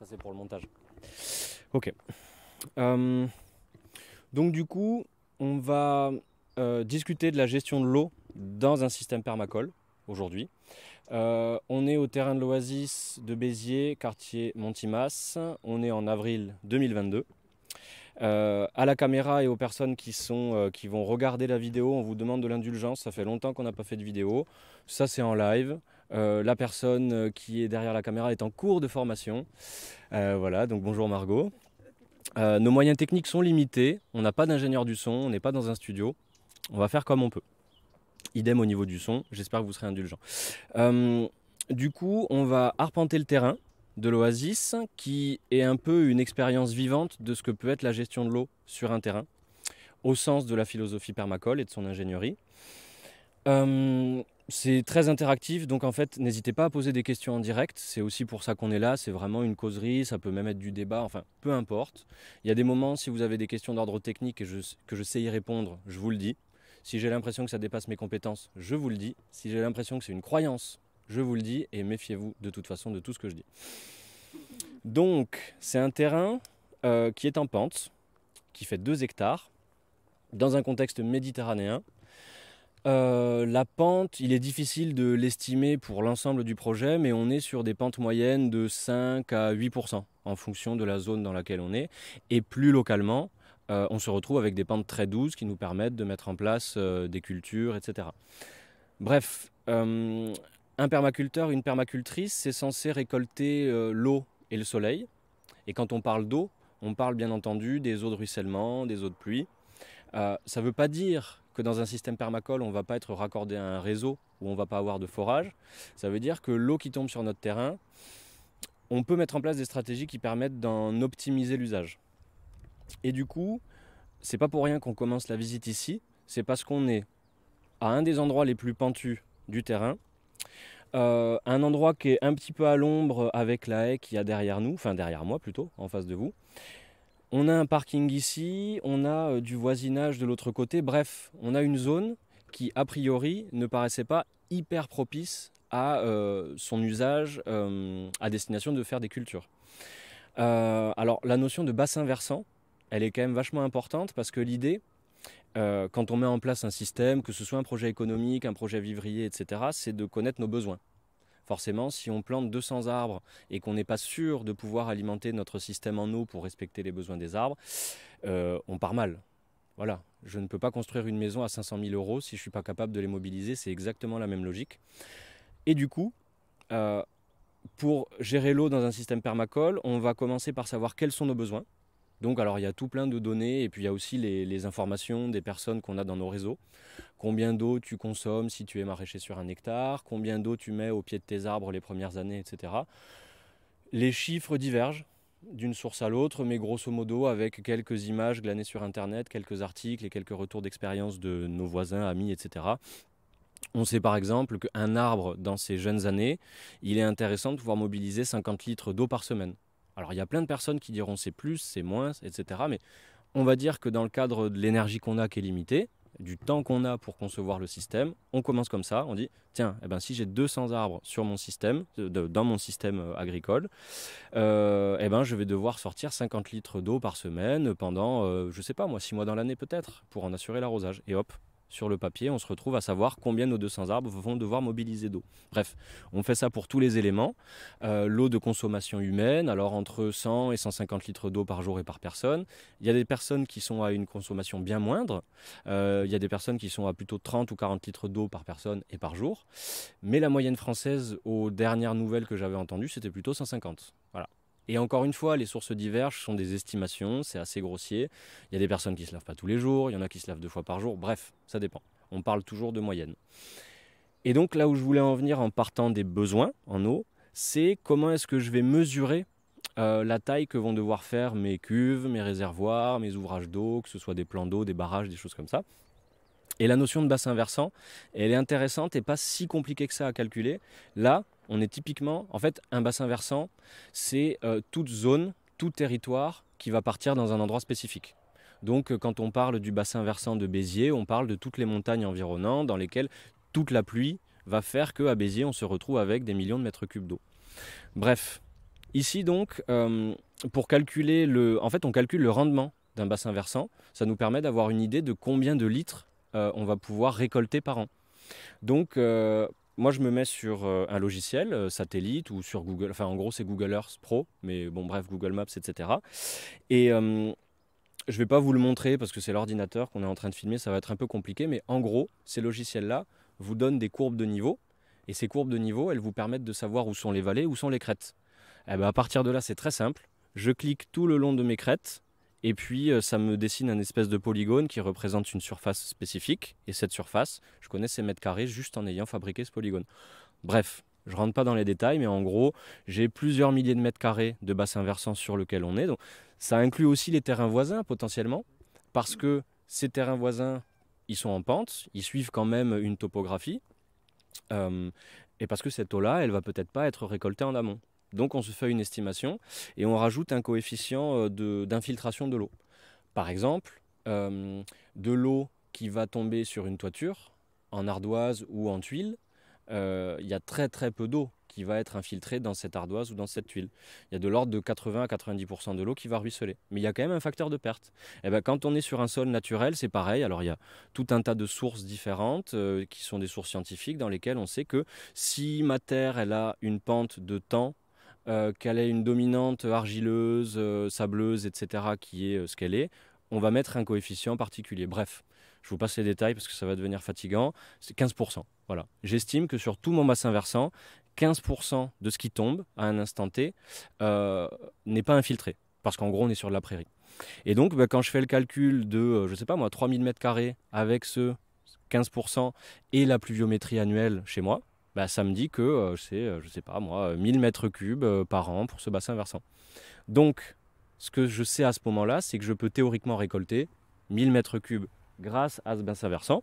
Ça, c'est pour le montage. Ok. Euh, donc, du coup, on va euh, discuter de la gestion de l'eau dans un système permacole aujourd'hui. Euh, on est au terrain de l'Oasis de Béziers, quartier Montimas. On est en avril 2022. à la caméra et aux personnes qui, sont, qui vont regarder la vidéo, on vous demande de l'indulgence. Ça fait longtemps qu'on n'a pas fait de vidéo. Ça, c'est en live. Euh, la personne euh, qui est derrière la caméra est en cours de formation. Euh, voilà, donc bonjour Margot. nos moyens techniques sont limités, on n'a pas d'ingénieur du son, on n'est pas dans un studio, on va faire comme on peut. Idem au niveau du son, j'espère que vous serez indulgents. du coup, on va arpenter le terrain de l'Oasis, qui est un peu une expérience vivante de ce que peut être la gestion de l'eau sur un terrain, au sens de la philosophie permacole et de son ingénierie. C'est très interactif, donc en fait, n'hésitez pas à poser des questions en direct. C'est aussi pour ça qu'on est là. C'est vraiment une causerie, ça peut même être du débat, enfin, peu importe. Il y a des moments, si vous avez des questions d'ordre technique et que je sais y répondre, je vous le dis. Si j'ai l'impression que ça dépasse mes compétences, je vous le dis. Si j'ai l'impression que c'est une croyance, je vous le dis. Et méfiez-vous de toute façon de tout ce que je dis. Donc, c'est un terrain euh, qui est en pente, qui fait 2 hectares, dans un contexte méditerranéen. Euh, la pente, il est difficile de l'estimer pour l'ensemble du projet, mais on est sur des pentes moyennes de 5 à 8% en fonction de la zone dans laquelle on est. Et plus localement, euh, on se retrouve avec des pentes très douces qui nous permettent de mettre en place euh, des cultures, etc. Bref, un permaculteur, une permacultrice, c'est censé récolter l'eau et le soleil. Et quand on parle d'eau, on parle bien entendu des eaux de ruissellement, des eaux de pluie. ça ne veut pas dire dans un système permacole, on ne va pas être raccordé à un réseau où on ne va pas avoir de forage. Ça veut dire que l'eau qui tombe sur notre terrain, on peut mettre en place des stratégies qui permettent d'en optimiser l'usage. Et du coup, c'est pas pour rien qu'on commence la visite ici, c'est parce qu'on est à un des endroits les plus pentus du terrain, euh, un endroit qui est un petit peu à l'ombre avec la haie qui y a derrière nous, enfin derrière moi plutôt, en face de vous. On a un parking ici, on a euh, du voisinage de l'autre côté, bref, on a une zone qui, a priori, ne paraissait pas hyper propice à euh, son usage euh, à destination de faire des cultures. alors la notion de bassin versant, elle est quand même vachement importante parce que l'idée, quand on met en place un système, que ce soit un projet économique, un projet vivrier, etc., c'est de connaître nos besoins. Forcément, si on plante 200 arbres et qu'on n'est pas sûr de pouvoir alimenter notre système en eau pour respecter les besoins des arbres, euh, on part mal. Voilà, je ne peux pas construire une maison à 500 000 euros si je ne suis pas capable de les mobiliser, c'est exactement la même logique. Et du coup, euh, pour gérer l'eau dans un système permacole, on va commencer par savoir quels sont nos besoins, donc alors il y a tout plein de données et puis il y a aussi les, les informations des personnes qu'on a dans nos réseaux. Combien d'eau tu consommes si tu es maraîcher sur un hectare, combien d'eau tu mets au pied de tes arbres les premières années, etc. Les chiffres divergent d'une source à l'autre, mais grosso modo avec quelques images glanées sur Internet, quelques articles et quelques retours d'expérience de nos voisins, amis, etc. On sait par exemple qu'un arbre dans ses jeunes années, il est intéressant de pouvoir mobiliser 50 litres d'eau par semaine. Alors il y a plein de personnes qui diront c'est plus, c'est moins, etc. Mais on va dire que dans le cadre de l'énergie qu'on a qui est limitée, du temps qu'on a pour concevoir le système, on commence comme ça, on dit tiens, eh ben, si j'ai 200 arbres sur mon système, euh, dans mon système euh, agricole, euh, eh ben, je vais devoir sortir 50 litres d'eau par semaine pendant, je je sais pas moi, 6 mois dans l'année peut-être, pour en assurer l'arrosage. Et hop, sur le papier, on se retrouve à savoir combien nos 200 arbres vont devoir mobiliser d'eau. Bref, on fait ça pour tous les éléments. Euh, l'eau de consommation humaine, alors entre 100 et 150 litres d'eau par jour et par personne. Il y a des personnes qui sont à une consommation bien moindre. Euh, il y a des personnes qui sont à plutôt 30 ou 40 litres d'eau par personne et par jour. Mais la moyenne française, aux dernières nouvelles que j'avais entendues, c'était plutôt 150. Et encore une fois, les sources divergent, sont des estimations, c'est assez grossier. Il y a des personnes qui se lavent pas tous les jours, il y en a qui se lavent deux fois par jour, bref, ça dépend. On parle toujours de moyenne. Et donc là où je voulais en venir en partant des besoins en eau, c'est comment est-ce que je vais mesurer euh, la taille que vont devoir faire mes cuves, mes réservoirs, mes ouvrages d'eau, que ce soit des plans d'eau, des barrages, des choses comme ça. Et la notion de bassin versant, elle est intéressante et pas si compliquée que ça à calculer. Là, on est typiquement, en fait, un bassin versant, c'est euh, toute zone, tout territoire qui va partir dans un endroit spécifique. Donc euh, quand on parle du bassin versant de Béziers, on parle de toutes les montagnes environnantes dans lesquelles toute la pluie va faire que à Béziers on se retrouve avec des millions de mètres cubes d'eau. Bref, ici donc euh, pour calculer le en fait on calcule le rendement d'un bassin versant, ça nous permet d'avoir une idée de combien de litres on va pouvoir récolter par an. Donc moi, je me mets sur euh, un logiciel euh, satellite ou sur Google. Enfin, en gros, c'est Google Earth Pro, mais bon, bref, Google Maps, etc. Et euh, je ne vais pas vous le montrer parce que c'est l'ordinateur qu'on est en train de filmer, ça va être un peu compliqué, mais en gros, ces logiciels-là vous donnent des courbes de niveau. Et ces courbes de niveau, elles vous permettent de savoir où sont les vallées, où sont les crêtes. Et eh bien, à partir de là, c'est très simple. Je clique tout le long de mes crêtes et puis, euh, ça me dessine un espèce de polygone qui représente une surface spécifique. Et cette surface, je connais ces mètres carrés juste en ayant fabriqué ce polygone. Bref, je rentre pas dans les détails, mais en gros, j'ai plusieurs milliers de mètres carrés de bassin versant sur lequel on est. Donc, ça inclut aussi les terrains voisins potentiellement, parce que ces terrains voisins, ils sont en pente, ils suivent quand même une topographie, euh, et parce que cette eau-là, elle va peut-être pas être récoltée en amont. Donc on se fait une estimation et on rajoute un coefficient euh, d'infiltration de, l'eau. Par exemple, euh, de l'eau qui va tomber sur une toiture, en ardoise ou en tuile, euh, il y a très très peu d'eau qui va être infiltrée dans cette ardoise ou dans cette tuile. Il y a de l'ordre de 80 à 90% de l'eau qui va ruisseler. Mais il y a quand même un facteur de perte. Et eh ben, quand on est sur un sol naturel, c'est pareil. Alors il y a tout un tas de sources différentes qui sont des sources scientifiques dans lesquelles on sait que si ma terre elle a une pente de temps euh, qu'elle est une dominante argileuse, euh, sableuse, etc., qui est euh, ce qu'elle est, on va mettre un coefficient particulier. Bref, je vous passe les détails parce que ça va devenir fatigant. C'est 15%. Voilà. J'estime que sur tout mon bassin versant, 15% de ce qui tombe à un instant T n'est pas infiltré. Parce qu'en gros, on est sur de la prairie. Et donc, bah, quand je fais le calcul de, je ne sais pas moi, 3000 m2 avec ce 15% et la pluviométrie annuelle chez moi, bah, ça me dit que c'est, euh, euh, je sais pas moi, 1000 euh, mètres cubes par an pour ce bassin versant. Donc, ce que je sais à ce moment-là, c'est que je peux théoriquement récolter 1000 mètres cubes grâce à ce bassin versant.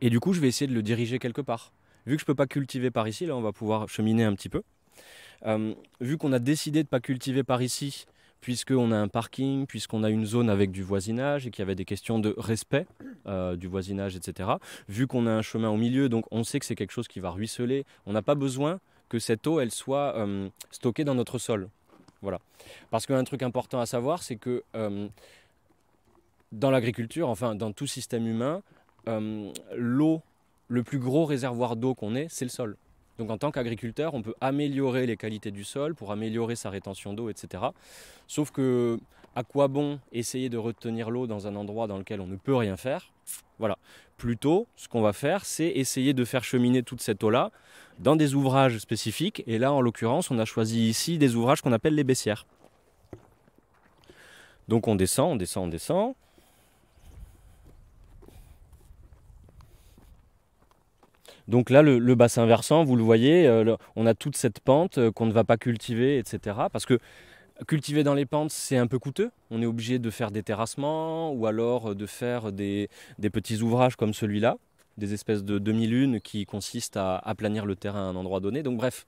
Et du coup, je vais essayer de le diriger quelque part. Vu que je ne peux pas cultiver par ici, là, on va pouvoir cheminer un petit peu. vu qu'on a décidé de ne pas cultiver par ici puisqu'on a un parking, puisqu'on a une zone avec du voisinage et qu'il y avait des questions de respect euh, du voisinage, etc. Vu qu'on a un chemin au milieu, donc on sait que c'est quelque chose qui va ruisseler, on n'a pas besoin que cette eau, elle soit euh, stockée dans notre sol. Voilà. Parce qu'un truc important à savoir, c'est que euh, dans l'agriculture, enfin dans tout système humain, l'eau, le plus gros réservoir d'eau qu'on ait, c'est le sol. Donc en tant qu'agriculteur, on peut améliorer les qualités du sol pour améliorer sa rétention d'eau, etc. Sauf que à quoi bon essayer de retenir l'eau dans un endroit dans lequel on ne peut rien faire Voilà. Plutôt, ce qu'on va faire, c'est essayer de faire cheminer toute cette eau-là dans des ouvrages spécifiques. Et là, en l'occurrence, on a choisi ici des ouvrages qu'on appelle les baissières. Donc on descend, on descend, on descend. Donc là, le, bassin versant, vous le voyez, euh, on a toute cette pente euh, qu'on ne va pas cultiver, etc. Parce que cultiver dans les pentes, c'est un peu coûteux. On est obligé de faire des terrassements ou alors euh, de faire des, petits ouvrages comme celui-là, des espèces de demi-lunes qui consistent à aplanir le terrain à un endroit donné. Donc bref,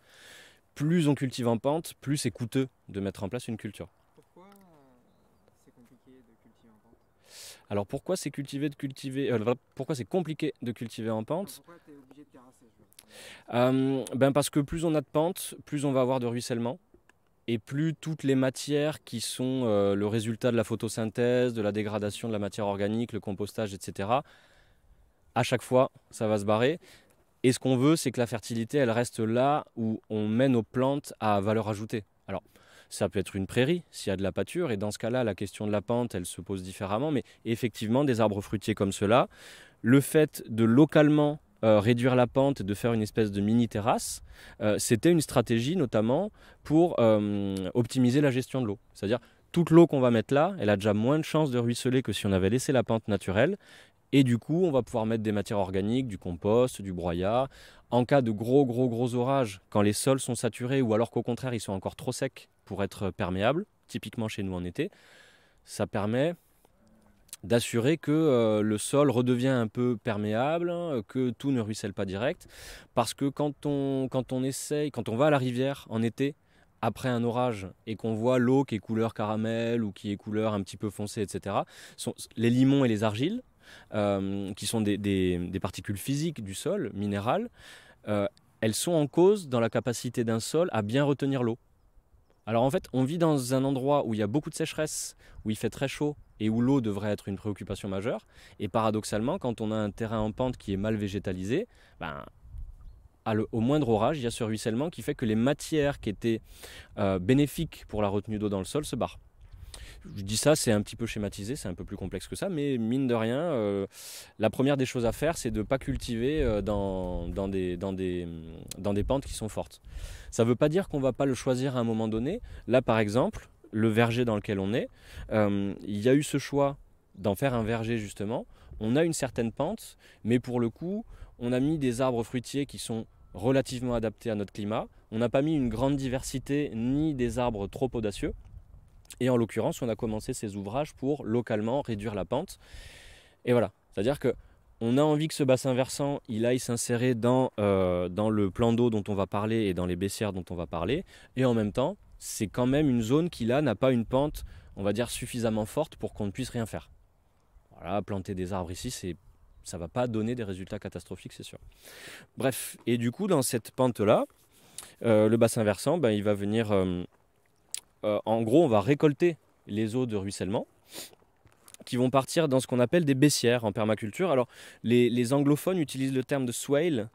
plus on cultive en pente, plus c'est coûteux de mettre en place une culture. Alors pourquoi c'est compliqué de cultiver en pente euh, ben Parce que plus on a de pente, plus on va avoir de ruissellement. Et plus toutes les matières qui sont euh, le résultat de la photosynthèse, de la dégradation de la matière organique, le compostage, etc., à chaque fois, ça va se barrer. Et ce qu'on veut, c'est que la fertilité, elle reste là où on mène aux plantes à valeur ajoutée. Alors, ça peut être une prairie s'il y a de la pâture, et dans ce cas-là, la question de la pente, elle se pose différemment, mais effectivement, des arbres fruitiers comme cela, le fait de localement euh, réduire la pente, et de faire une espèce de mini terrasse, euh, c'était une stratégie notamment pour euh, optimiser la gestion de l'eau. C'est-à-dire toute l'eau qu'on va mettre là, elle a déjà moins de chances de ruisseler que si on avait laissé la pente naturelle. Et du coup, on va pouvoir mettre des matières organiques, du compost, du broyat. En cas de gros, gros, gros orages, quand les sols sont saturés ou alors qu'au contraire, ils sont encore trop secs pour être perméables, typiquement chez nous en été, ça permet d'assurer que euh, le sol redevient un peu perméable, hein, que tout ne ruisselle pas direct, parce que quand on, quand on essaye, quand on va à la rivière en été, après un orage et qu'on voit l'eau qui est couleur caramel ou qui est couleur un petit peu foncée, etc., sont les limons et les argiles, euh, qui sont des, particules physiques du sol, minérales, euh, elles sont en cause dans la capacité d'un sol à bien retenir l'eau. Alors en fait, on vit dans un endroit où il y a beaucoup de sécheresse, où il fait très chaud, et où l'eau devrait être une préoccupation majeure. Et paradoxalement, quand on a un terrain en pente qui est mal végétalisé, ben, au moindre orage, il y a ce ruissellement qui fait que les matières qui étaient euh, bénéfiques pour la retenue d'eau dans le sol se barrent. Je dis ça, c'est un petit peu schématisé, c'est un peu plus complexe que ça, mais mine de rien, euh, la première des choses à faire, c'est de ne pas cultiver euh, dans, des, dans, des, dans des pentes qui sont fortes. Ça ne veut pas dire qu'on ne va pas le choisir à un moment donné. Là, par exemple, le verger dans lequel on est. Euh, il y a eu ce choix d'en faire un verger justement. On a une certaine pente, mais pour le coup, on a mis des arbres fruitiers qui sont relativement adaptés à notre climat. On n'a pas mis une grande diversité ni des arbres trop audacieux. Et en l'occurrence, on a commencé ces ouvrages pour localement réduire la pente. Et voilà, c'est-à-dire que on a envie que ce bassin versant, il aille s'insérer dans, euh, dans le plan d'eau dont on va parler et dans les baissières dont on va parler. Et en même temps, c'est quand même une zone qui là n'a pas une pente, on va dire, suffisamment forte pour qu'on ne puisse rien faire. Voilà, planter des arbres ici, c'est ça va pas donner des résultats catastrophiques, c'est sûr. Bref, et du coup, dans cette pente-là, euh, le bassin versant, ben, il va venir... Euh, euh, en gros, on va récolter les eaux de ruissellement qui vont partir dans ce qu'on appelle des baissières en permaculture. Alors, les, les anglophones utilisent le terme de swale,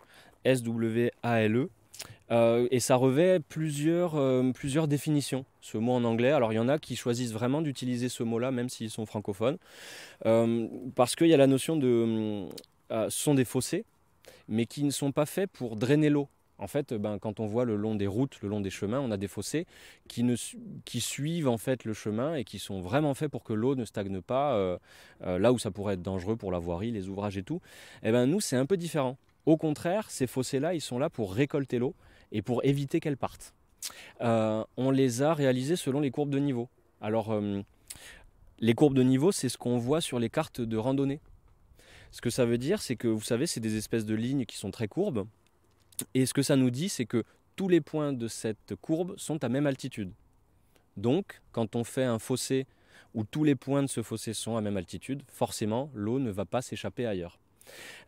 S-W-A-L-E, euh, et ça revêt euh, plusieurs, définitions, ce mot en anglais. Alors il y en a qui choisissent vraiment d'utiliser ce mot-là, même s'ils sont francophones, euh, parce qu'il y a la notion de... ce sont des fossés, mais qui ne sont pas faits pour drainer l'eau. En fait, ben, quand on voit le long des routes, le long des chemins, on a des fossés qui, suivent en fait le chemin et qui sont vraiment faits pour que l'eau ne stagne pas, là où ça pourrait être dangereux pour la voirie, les ouvrages et tout. Et eh ben nous, c'est un peu différent. Au contraire, ces fossés-là, ils sont là pour récolter l'eau et pour éviter qu'elle parte. Euh, on les a réalisés selon les courbes de niveau. Alors, euh, les courbes de niveau, c'est ce qu'on voit sur les cartes de randonnée. Ce que ça veut dire, c'est que, vous savez, c'est des espèces de lignes qui sont très courbes. Et ce que ça nous dit, c'est que tous les points de cette courbe sont à même altitude. Donc, quand on fait un fossé où tous les points de ce fossé sont à même altitude, forcément, l'eau ne va pas s'échapper ailleurs.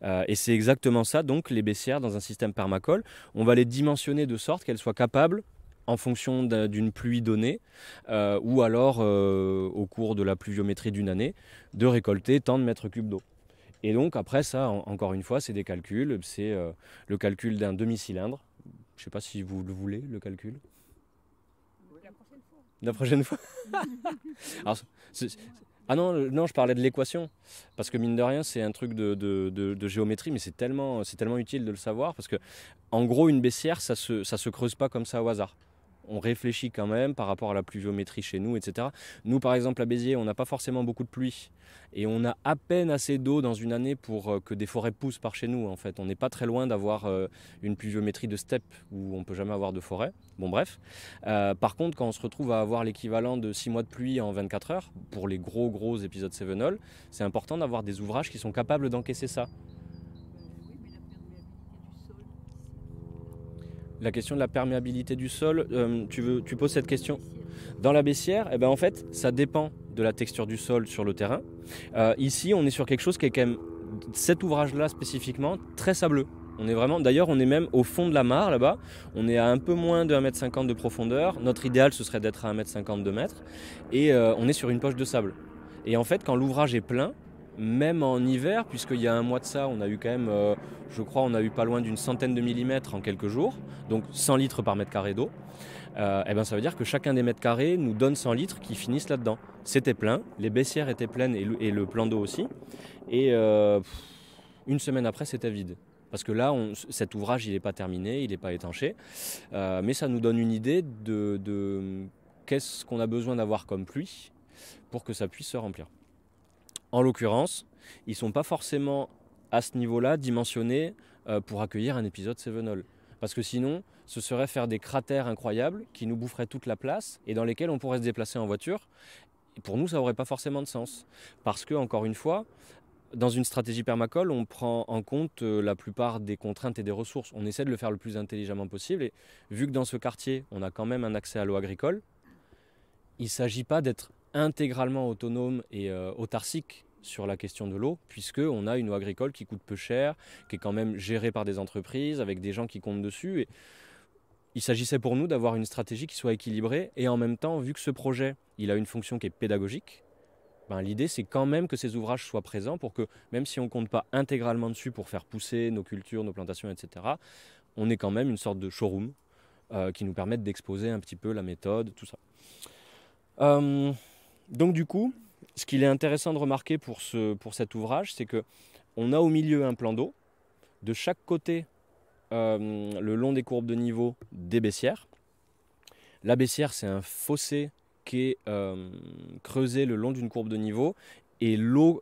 Euh, et c'est exactement ça, donc, les baissières dans un système permacole. On va les dimensionner de sorte qu'elles soient capables en fonction d'une pluie donnée, euh, ou alors euh, au cours de la pluviométrie d'une année, de récolter tant de mètres cubes d'eau. Et donc après ça, encore une fois, c'est des calculs, c'est le calcul d'un demi-cylindre. Je ne sais pas si vous le voulez, le calcul. La prochaine fois. Ah non, euh, non, je parlais de l'équation. Parce que mine de rien, c'est un truc de, géométrie, mais c'est tellement, tellement utile de le savoir. Parce que, en gros, une baissière, ça se, ça se creuse pas comme ça au hasard on réfléchit quand même par rapport à la pluviométrie chez nous, etc. Nous, par exemple, à Béziers, on n'a pas forcément beaucoup de pluie. Et on a à peine assez d'eau dans une année pour euh, que des forêts poussent par chez nous, en fait. On n'est pas très loin d'avoir euh, une pluviométrie de steppe où on ne peut jamais avoir de forêt. Bon, bref. Euh, par contre, quand on se retrouve à avoir l'équivalent de 6 mois de pluie en 24 heures, pour les gros, gros épisodes Sevenol, c'est important d'avoir des ouvrages qui sont capables d'encaisser ça. la question de la perméabilité du sol, euh, tu, veux, tu poses cette question Dans la baissière, et eh ben, en fait, ça dépend de la texture du sol sur le terrain. Euh, ici, on est sur quelque chose qui est quand même, cet ouvrage-là spécifiquement, très sableux. On est vraiment, d'ailleurs, on est même au fond de la mare là-bas. On est à un peu moins de 1m50 de profondeur. Notre idéal, ce serait d'être à 1m50 de mètre. Et euh, on est sur une poche de sable. Et en fait, quand l'ouvrage est plein, même en hiver, puisqu'il y a un mois de ça, on a eu quand même, euh, je crois, on a eu pas loin d'une centaine de millimètres en quelques jours, donc 100 litres par mètre carré d'eau, et euh, eh ben ça veut dire que chacun des mètres carrés nous donne 100 litres qui finissent là-dedans. C'était plein, les baissières étaient pleines et le, plan d'eau aussi, et euh, une semaine après, c'était vide. Parce que là, cet ouvrage, il n'est pas terminé, il n'est pas étanché, mais ça nous donne une idée de qu'est-ce qu'on a besoin d'avoir comme pluie pour que ça puisse se remplir. En l'occurrence, ils ne sont pas forcément à ce niveau-là dimensionnés euh, pour accueillir un épisode Sevenol. Parce que sinon, ce serait faire des cratères incroyables qui nous boufferaient toute la place et dans lesquels on pourrait se déplacer en voiture. pour nous, ça n'aurait pas forcément de sens. Parce que, encore une fois, dans une stratégie permacole, on prend en compte euh, la plupart des contraintes et des ressources. On essaie de le faire le plus intelligemment possible. Et vu que dans ce quartier, on a quand même un accès à l'eau agricole, il ne s'agit pas d'être intégralement autonome et euh, autarcique sur la question de l'eau, puisqu'on a une eau agricole qui coûte peu cher, qui est quand même gérée par des entreprises, avec des gens qui comptent dessus. Et il s'agissait pour nous d'avoir une stratégie qui soit équilibrée, et en même temps, vu que ce projet, il a une fonction qui est pédagogique, ben, l'idée c'est quand même que ces ouvrages soient présents pour que, même si on ne compte pas intégralement dessus pour faire pousser nos cultures, nos plantations, etc., on est quand même une sorte de showroom euh, qui nous permette d'exposer un petit peu la méthode, tout ça. Euh, donc du coup, ce qu'il est intéressant de remarquer pour, ce, pour cet ouvrage, c'est que on a au milieu un plan d'eau, de chaque côté, euh, le long des courbes de niveau, des baissières. La baissière, c'est un fossé qui est euh, creusé le long d'une courbe de niveau, et l'eau,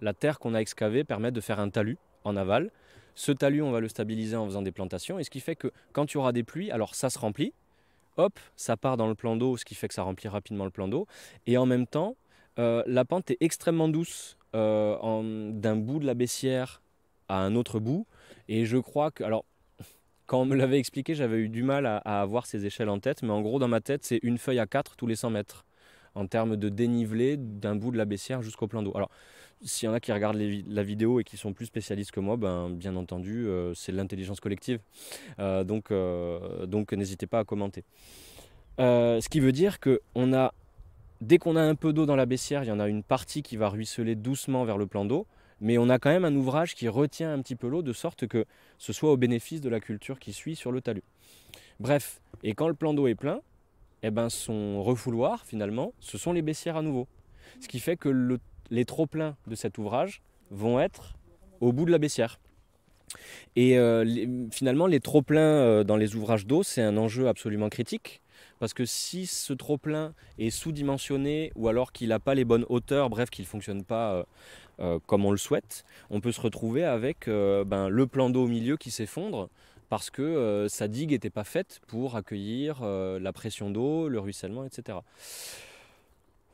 la terre qu'on a excavée permet de faire un talus en aval. Ce talus, on va le stabiliser en faisant des plantations, et ce qui fait que quand il y aura des pluies, alors ça se remplit, hop, ça part dans le plan d'eau, ce qui fait que ça remplit rapidement le plan d'eau, et en même temps, euh, la pente est extrêmement douce euh, d'un bout de la baissière à un autre bout. Et je crois que. Alors, quand on me l'avait expliqué, j'avais eu du mal à, avoir ces échelles en tête. Mais en gros, dans ma tête, c'est une feuille à 4 tous les 100 mètres en termes de dénivelé d'un bout de la baissière jusqu'au plan d'eau. Alors, s'il y en a qui regardent la vidéo et qui sont plus spécialistes que moi, ben, bien entendu, euh, c'est l'intelligence collective. donc, donc n'hésitez pas à commenter. ce qui veut dire qu'on a Dès qu'on a un peu d'eau dans la baissière, il y en a une partie qui va ruisseler doucement vers le plan d'eau, mais on a quand même un ouvrage qui retient un petit peu l'eau de sorte que ce soit au bénéfice de la culture qui suit sur le talus. Bref, et quand le plan d'eau est plein, eh ben son refouloir finalement, ce sont les baissières à nouveau. Ce qui fait que les trop-pleins de cet ouvrage vont être au bout de la baissière. Et euh, finalement, les trop-pleins euh, dans les ouvrages d'eau, c'est un enjeu absolument critique parce que si ce trop-plein est sous-dimensionné ou alors qu'il n'a pas les bonnes hauteurs, bref, qu'il ne fonctionne pas euh, euh, comme on le souhaite, on peut se retrouver avec euh, ben, le plan d'eau au milieu qui s'effondre parce que sa digue n'était pas faite pour accueillir la pression d'eau, le ruissellement, etc.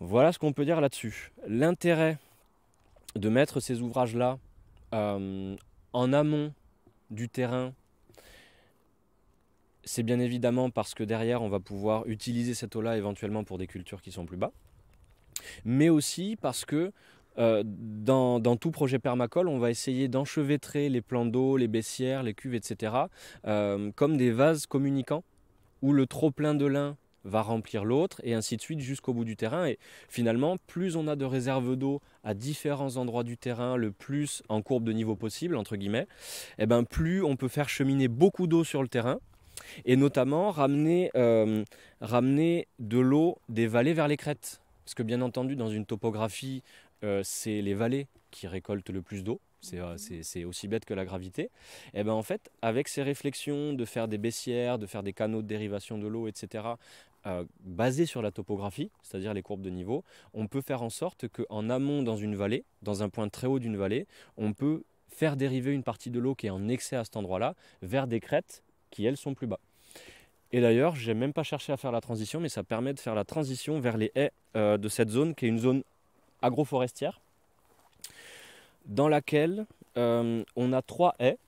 Voilà ce qu'on peut dire là-dessus. L'intérêt de mettre ces ouvrages-là en amont du terrain c'est bien évidemment parce que derrière, on va pouvoir utiliser cette eau-là éventuellement pour des cultures qui sont plus bas, mais aussi parce que euh, dans, tout projet permacole, on va essayer d'enchevêtrer les plans d'eau, les baissières, les cuves, etc., euh, comme des vases communicants où le trop-plein de l'un va remplir l'autre, et ainsi de suite jusqu'au bout du terrain. Et finalement, plus on a de réserves d'eau à différents endroits du terrain, le plus en courbe de niveau possible, entre guillemets, et eh ben plus on peut faire cheminer beaucoup d'eau sur le terrain, et notamment euh, ramener, de l'eau des vallées vers les crêtes. Parce que bien entendu, dans une topographie, euh, c'est les vallées qui récoltent le plus d'eau. C'est, euh, aussi bête que la gravité. Et eh ben en fait, avec ces réflexions de faire des baissières, de faire des canaux de dérivation de l'eau, etc., basés sur la topographie, c'est-à-dire les courbes de niveau, on peut faire en sorte qu'en amont dans une vallée, dans un point très haut d'une vallée, on peut faire dériver une partie de l'eau qui est en excès à cet endroit-là vers des crêtes qui elles sont plus bas. Et d'ailleurs, j'ai même pas cherché à faire la transition, mais ça permet de faire la transition vers les haies euh, de cette zone qui est une zone agroforestière dans laquelle euh, on a trois haies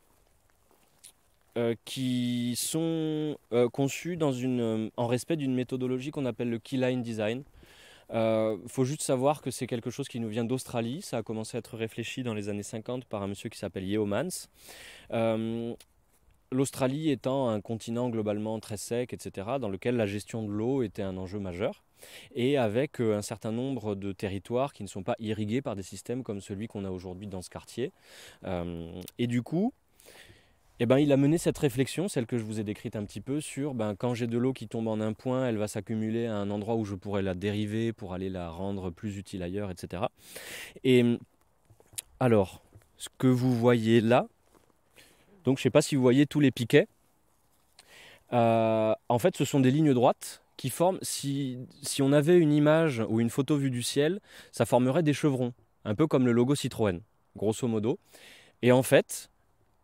euh, qui sont conçues dans une, en respect d'une méthodologie qu'on appelle le key line design. Il faut juste savoir que c'est quelque chose qui nous vient d'Australie. Ça a commencé à être réfléchi dans les années 50 par un monsieur qui s'appelle Yeomans. L'Australie étant un continent globalement très sec, etc., dans lequel la gestion de l'eau était un enjeu majeur, et avec euh, un certain nombre de territoires qui ne sont pas irrigués par des systèmes comme celui qu'on a aujourd'hui dans ce quartier. Euh, et du coup, eh ben, il a mené cette réflexion, celle que je vous ai décrite un petit peu, sur ben, quand j'ai de l'eau qui tombe en un point, elle va s'accumuler à un endroit où je pourrais la dériver pour aller la rendre plus utile ailleurs, etc. Et alors, ce que vous voyez là, donc je ne sais pas si vous voyez tous les piquets. Euh, en fait, ce sont des lignes droites qui forment, si, si, on avait une image ou une photo vue du ciel, ça formerait des chevrons, un peu comme le logo Citroën, grosso modo. Et en fait,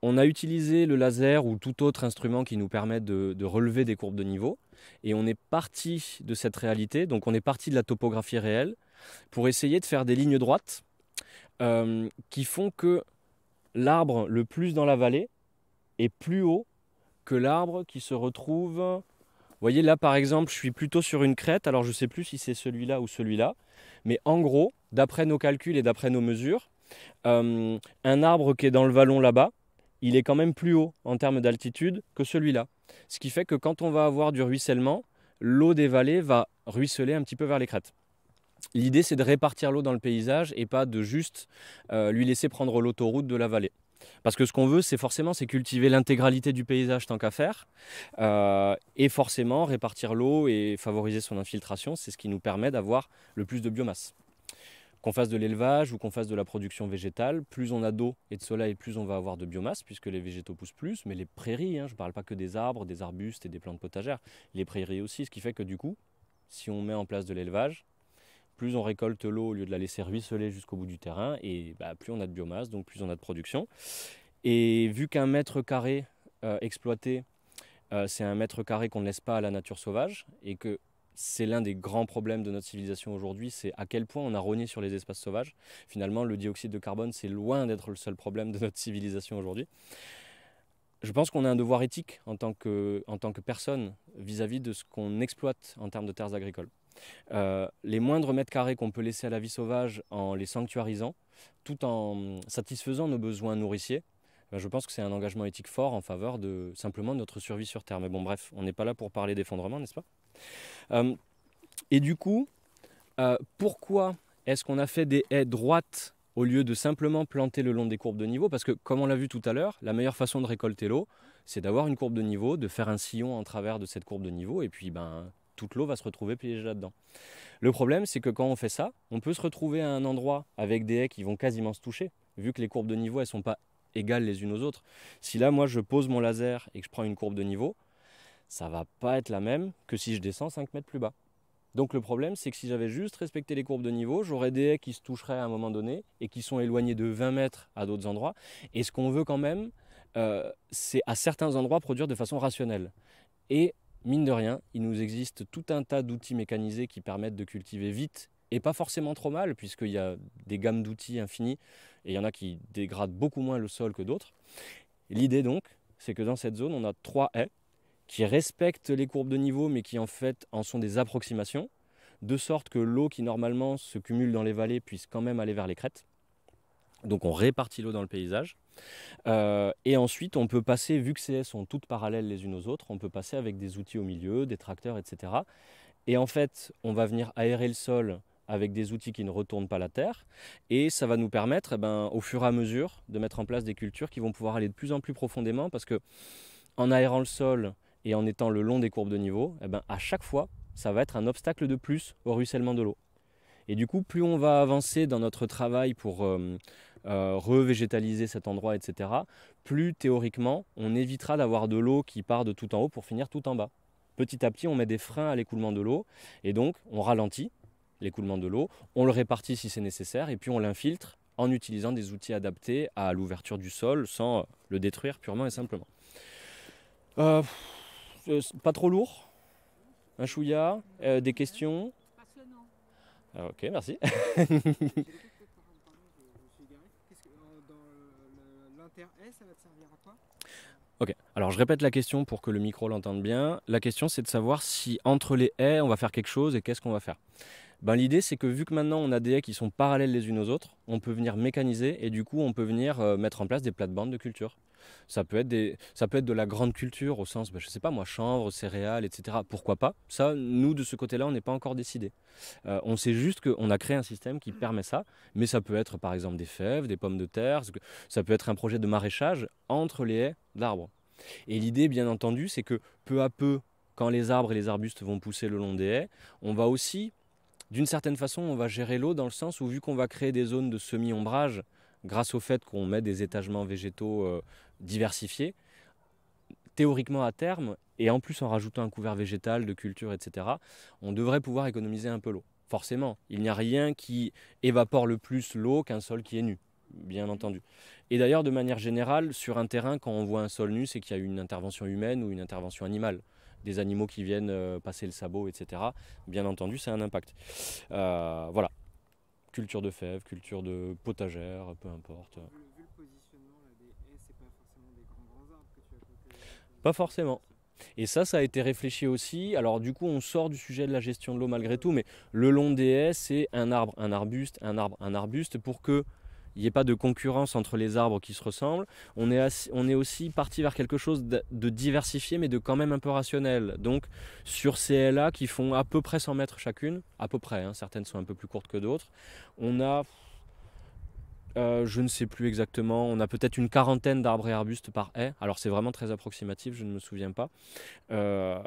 on a utilisé le laser ou tout autre instrument qui nous permet de, relever des courbes de niveau, et on est parti de cette réalité, donc on est parti de la topographie réelle, pour essayer de faire des lignes droites euh, qui font que l'arbre le plus dans la vallée est plus haut que l'arbre qui se retrouve. Vous voyez là par exemple, je suis plutôt sur une crête, alors je ne sais plus si c'est celui-là ou celui-là, mais en gros, d'après nos calculs et d'après nos mesures, euh, un arbre qui est dans le vallon là-bas, il est quand même plus haut en termes d'altitude que celui-là. Ce qui fait que quand on va avoir du ruissellement, l'eau des vallées va ruisseler un petit peu vers les crêtes. L'idée, c'est de répartir l'eau dans le paysage et pas de juste euh, lui laisser prendre l'autoroute de la vallée. Parce que ce qu'on veut, c'est forcément c'est cultiver l'intégralité du paysage tant qu'à faire, euh, et forcément répartir l'eau et favoriser son infiltration, c'est ce qui nous permet d'avoir le plus de biomasse. Qu'on fasse de l'élevage ou qu'on fasse de la production végétale, plus on a d'eau et de soleil, plus on va avoir de biomasse, puisque les végétaux poussent plus, mais les prairies, hein, je ne parle pas que des arbres, des arbustes et des plantes potagères, les prairies aussi, ce qui fait que du coup, si on met en place de l'élevage, plus on récolte l'eau au lieu de la laisser ruisseler jusqu'au bout du terrain, et bah, plus on a de biomasse, donc plus on a de production. Et vu qu'un mètre carré euh, exploité, euh, c'est un mètre carré qu'on ne laisse pas à la nature sauvage, et que c'est l'un des grands problèmes de notre civilisation aujourd'hui, c'est à quel point on a rogné sur les espaces sauvages. Finalement, le dioxyde de carbone, c'est loin d'être le seul problème de notre civilisation aujourd'hui. Je pense qu'on a un devoir éthique en tant que, personne vis à -vis de ce qu'on exploite en termes de terres agricoles. Euh, les moindres mètres carrés qu'on peut laisser à la vie sauvage en les sanctuarisant, tout en satisfaisant nos besoins nourriciers, ben, je pense que c'est un engagement éthique fort en faveur de simplement notre survie sur Terre. Mais bon, bref, on n'est pas là pour parler d'effondrement, n'est-ce pas euh, Et du coup, euh, pourquoi est-ce qu'on a fait des haies droites au lieu de simplement planter le long des courbes de niveau Parce que, comme on l'a vu tout à l'heure, la meilleure façon de récolter l'eau, c'est d'avoir une courbe de niveau, de faire un sillon en travers de cette courbe de niveau, et puis ben, toute l'eau va se retrouver piégée là-dedans. Le problème, c'est que quand on fait ça, on peut se retrouver à un endroit avec des haies qui vont quasiment se toucher, vu que les courbes de niveau, elles sont pas égales les unes aux autres. Si là, moi, je pose mon laser et que je prends une courbe de niveau, ça va pas être la même que si je descends 5 mètres plus bas. Donc le problème, c'est que si j'avais juste respecté les courbes de niveau, j'aurais des haies qui se toucheraient à un moment donné et qui sont éloignées de 20 mètres à d'autres endroits. Et ce qu'on veut quand même, euh, c'est à certains endroits produire de façon rationnelle. Et mine de rien, il nous existe tout un tas d'outils mécanisés qui permettent de cultiver vite et pas forcément trop mal, puisqu'il y a des gammes d'outils infinies, et il y en a qui dégradent beaucoup moins le sol que d'autres. L'idée donc, c'est que dans cette zone, on a trois haies qui respectent les courbes de niveau, mais qui en fait en sont des approximations, de sorte que l'eau qui normalement se cumule dans les vallées puisse quand même aller vers les crêtes. Donc on répartit l'eau dans le paysage. Euh, et ensuite, on peut passer, vu que ces sont toutes parallèles les unes aux autres, on peut passer avec des outils au milieu, des tracteurs, etc. Et en fait, on va venir aérer le sol avec des outils qui ne retournent pas la terre. Et ça va nous permettre, eh ben, au fur et à mesure, de mettre en place des cultures qui vont pouvoir aller de plus en plus profondément parce que en aérant le sol et en étant le long des courbes de niveau, eh ben, à chaque fois, ça va être un obstacle de plus au ruissellement de l'eau. Et du coup, plus on va avancer dans notre travail pour euh, euh, revégétaliser cet endroit, etc., plus théoriquement on évitera d'avoir de l'eau qui part de tout en haut pour finir tout en bas. Petit à petit, on met des freins à l'écoulement de l'eau et donc on ralentit l'écoulement de l'eau, on le répartit si c'est nécessaire et puis on l'infiltre en utilisant des outils adaptés à l'ouverture du sol sans euh, le détruire purement et simplement. Euh, pas trop lourd Un chouïa Des questions ah, Ok, merci. Eh, ok, alors je répète la question pour que le micro l'entende bien. La question c'est de savoir si entre les haies on va faire quelque chose et qu'est-ce qu'on va faire ben, L'idée, c'est que vu que maintenant on a des haies qui sont parallèles les unes aux autres, on peut venir mécaniser et du coup, on peut venir euh, mettre en place des plates-bandes de culture. Ça peut, être des, ça peut être de la grande culture au sens, ben, je ne sais pas moi, chanvre, céréales, etc. Pourquoi pas Ça, nous, de ce côté-là, on n'est pas encore décidé. Euh, on sait juste qu'on a créé un système qui permet ça, mais ça peut être par exemple des fèves, des pommes de terre, ça peut être un projet de maraîchage entre les haies d'arbres. Et l'idée, bien entendu, c'est que peu à peu, quand les arbres et les arbustes vont pousser le long des haies, on va aussi d'une certaine façon, on va gérer l'eau dans le sens où, vu qu'on va créer des zones de semi-ombrage, grâce au fait qu'on met des étagements végétaux euh, diversifiés, théoriquement à terme, et en plus en rajoutant un couvert végétal, de culture, etc., on devrait pouvoir économiser un peu l'eau. Forcément, il n'y a rien qui évapore le plus l'eau qu'un sol qui est nu, bien entendu. Et d'ailleurs, de manière générale, sur un terrain, quand on voit un sol nu, c'est qu'il y a eu une intervention humaine ou une intervention animale des animaux qui viennent euh, passer le sabot, etc. Bien entendu, c'est un impact. Euh, voilà. Culture de fèves, culture de potagère, peu importe. Vu, le positionnement des pas forcément des grands, arbres que tu as euh, Pas forcément. Et ça, ça a été réfléchi aussi. Alors du coup, on sort du sujet de la gestion de l'eau malgré tout, mais le long des haies, c'est un arbre, un arbuste, un arbre, un arbuste, pour que il n'y ait pas de concurrence entre les arbres qui se ressemblent. On est, on est aussi parti vers quelque chose de, diversifié, mais de quand même un peu rationnel. Donc, sur ces haies-là, qui font à peu près 100 mètres chacune, à peu près, hein, certaines sont un peu plus courtes que d'autres, on a euh, je ne sais plus exactement. On a peut-être une quarantaine d'arbres et arbustes par haie. Alors c'est vraiment très approximatif, je ne me souviens pas. Euh,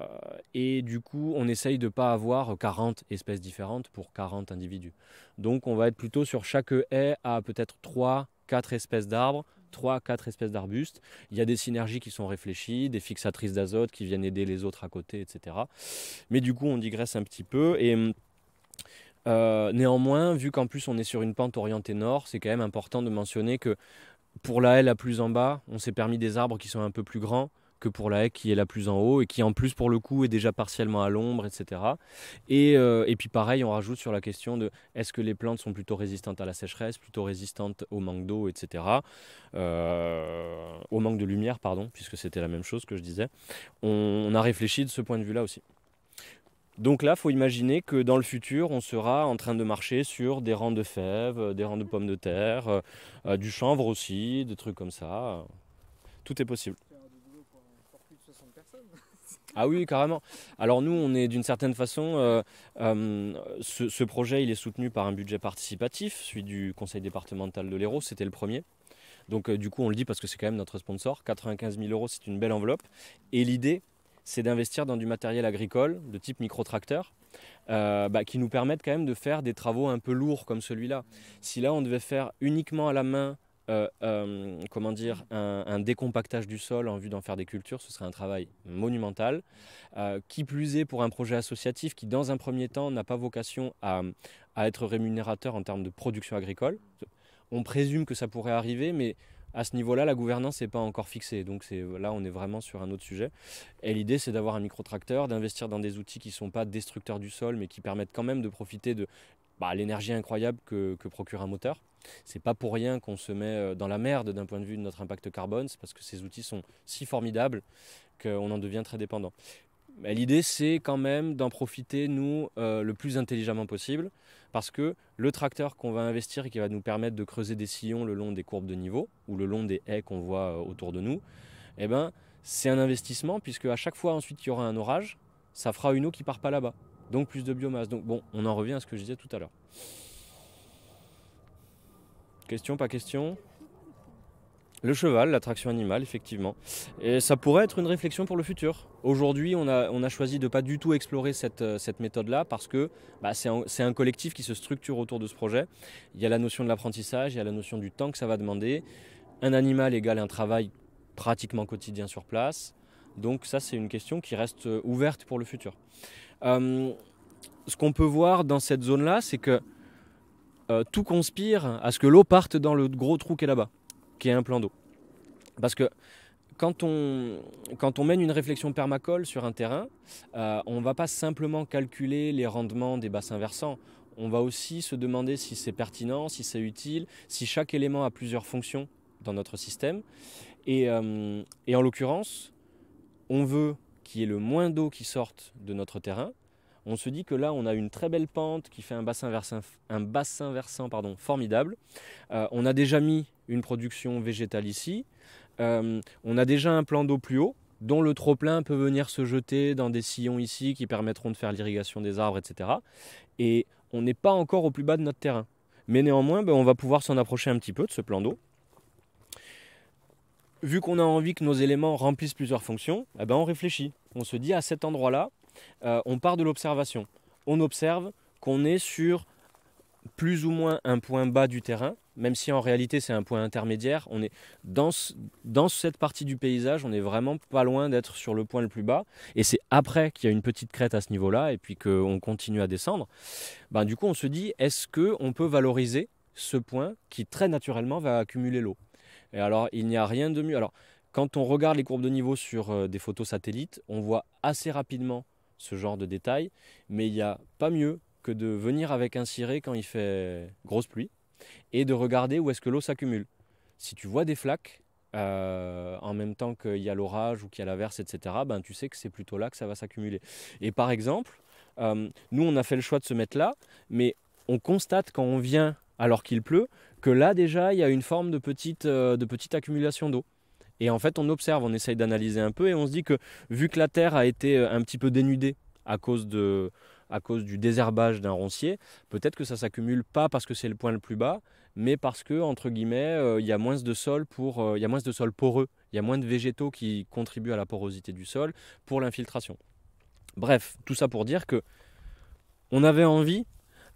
et du coup, on essaye de ne pas avoir 40 espèces différentes pour 40 individus. Donc on va être plutôt sur chaque haie à peut-être 3, 4 espèces d'arbres. 3 4 espèces d'arbustes. Il y a des synergies qui sont réfléchies, des fixatrices d'azote qui viennent aider les autres à côté, etc. Mais du coup, on digresse un petit peu. Et hum, euh, néanmoins, vu qu'en plus on est sur une pente orientée nord, c'est quand même important de mentionner que pour la haie la plus en bas, on s'est permis des arbres qui sont un peu plus grands que pour la haie qui est la plus en haut et qui en plus pour le coup est déjà partiellement à l'ombre, etc. Euh, et, puis pareil, on rajoute sur la question de est-ce que les plantes sont plutôt résistantes à la sécheresse, plutôt résistantes au manque d'eau, etc. Euh, au manque de lumière, pardon, puisque c'était la même chose que je disais. on a réfléchi de ce point de vue-là aussi. Donc là, faut imaginer que dans le futur, on sera en train de marcher sur des rangs de fèves, euh, des rangs de pommes de terre, euh, euh, du chanvre aussi, des trucs comme ça. Tout est possible. Ah oui, carrément. Alors nous, on est d'une certaine façon, ce, ce, projet, il est soutenu par un budget participatif, celui du Conseil départemental de l'Hérault, c'était le premier. Donc du coup, on le dit parce que c'est quand même notre sponsor. 95 000 euros, c'est une belle enveloppe. Et l'idée, c'est d'investir dans du matériel agricole de type microtracteur. Euh, bah, qui nous permettent quand même de faire des travaux un peu lourds comme celui-là. Si là on devait faire uniquement à la main euh, euh, comment dire, un, décompactage du sol en vue d'en faire des cultures, ce serait un travail monumental. qui plus est pour un projet associatif qui, dans un premier temps, n'a pas vocation à, à, être rémunérateur en termes de production agricole. On présume que ça pourrait arriver, mais à ce niveau-là, la gouvernance n'est pas encore fixée. Donc là, on est vraiment sur un autre sujet. Et l'idée, c'est d'avoir un microtracteur, d'investir dans des outils qui ne sont pas destructeurs du sol, mais qui permettent quand même de profiter de bah, l'énergie incroyable que, procure un moteur. C'est pas pour rien qu'on se met euh, dans la merde d'un point de vue de notre impact carbone, c'est parce que ces outils sont si formidables qu'on en devient très dépendant. L'idée, c'est quand même d'en profiter, nous, euh, le plus intelligemment possible parce que le tracteur qu'on va investir et qui va nous permettre de creuser des sillons le long des courbes de niveau ou le long des haies qu'on voit euh, autour de nous, eh ben, c'est un investissement puisque à chaque fois ensuite qu'il y aura un orage, ça fera une eau qui part pas là-bas. Donc plus de biomasse. Donc bon, on en revient à ce que je disais tout à l'heure. Question, pas question le cheval, l'attraction animale, effectivement. Et ça pourrait être une réflexion pour le futur. Aujourd'hui, on a, choisi de ne pas du tout explorer cette, euh, méthode-là parce que bah, c'est un, collectif qui se structure autour de ce projet. Il y a la notion de l'apprentissage, il y a la notion du temps que ça va demander. Un animal égale un travail pratiquement quotidien sur place. Donc ça, c'est une question qui reste euh, ouverte pour le futur. Euh, ce qu'on peut voir dans cette zone-là, c'est que tout conspire à ce que l'eau parte dans le gros trou qui est là-bas qui est un plan d'eau. Parce que quand on, quand on mène une réflexion permacole sur un terrain, euh, on ne va pas simplement calculer les rendements des bassins versants. On va aussi se demander si c'est pertinent, si c'est utile, si chaque élément a plusieurs fonctions dans notre système. Euh, et, en l'occurrence, on veut qu'il y ait le moins d'eau qui sorte de notre terrain. On se dit que là, on a une très belle pente qui fait un bassin versant, un bassin versant pardon, formidable. Euh, on a déjà mis une production végétale ici. Euh, on a déjà un plan d'eau plus haut, dont le trop-plein peut venir se jeter dans des sillons ici qui permettront de faire l'irrigation des arbres, etc. Et on n'est pas encore au plus bas de notre terrain. Mais néanmoins, ben, on va pouvoir s'en approcher un petit peu de ce plan d'eau. Vu qu'on a envie que nos éléments remplissent plusieurs fonctions, eh ben, on réfléchit. On se dit à cet endroit-là, euh, on part de l'observation. On observe qu'on est sur plus ou moins un point bas du terrain, même si en réalité c'est un point intermédiaire. On est dans, cette partie du paysage, on est vraiment pas loin d'être sur le point le plus bas. Et c'est après qu'il y a une petite crête à ce niveau-là et puis qu'on continue à descendre. Ben, du coup, on se dit est-ce que on peut valoriser ce point qui très naturellement va accumuler l'eau Et alors, il n'y a rien de mieux. Alors, quand on regarde les courbes de niveau sur euh, des photos satellites, on voit assez rapidement ce genre de détails, mais il n'y a pas mieux que de venir avec un ciré quand il fait grosse pluie et de regarder où est-ce que l'eau s'accumule. Si tu vois des flaques euh, en même temps qu'il y a l'orage ou qu'il y a la etc., ben, tu sais que c'est plutôt là que ça va s'accumuler. Et par exemple, euh, nous, on a fait le choix de se mettre là, mais on constate quand on vient alors qu'il pleut que là déjà, il y a une forme de petite, euh, de petite accumulation d'eau. Et en fait, on observe, on essaye d'analyser un peu et on se dit que vu que la Terre a été un petit peu dénudée à cause de, à cause du désherbage d'un roncier, peut-être que ça s'accumule pas parce que c'est le point le plus bas, mais parce que entre guillemets, euh, il y a moins de sol pour, euh, il moins de sol poreux, il y a moins de végétaux qui contribuent à la porosité du sol pour l'infiltration. Bref, tout ça pour dire que on avait envie,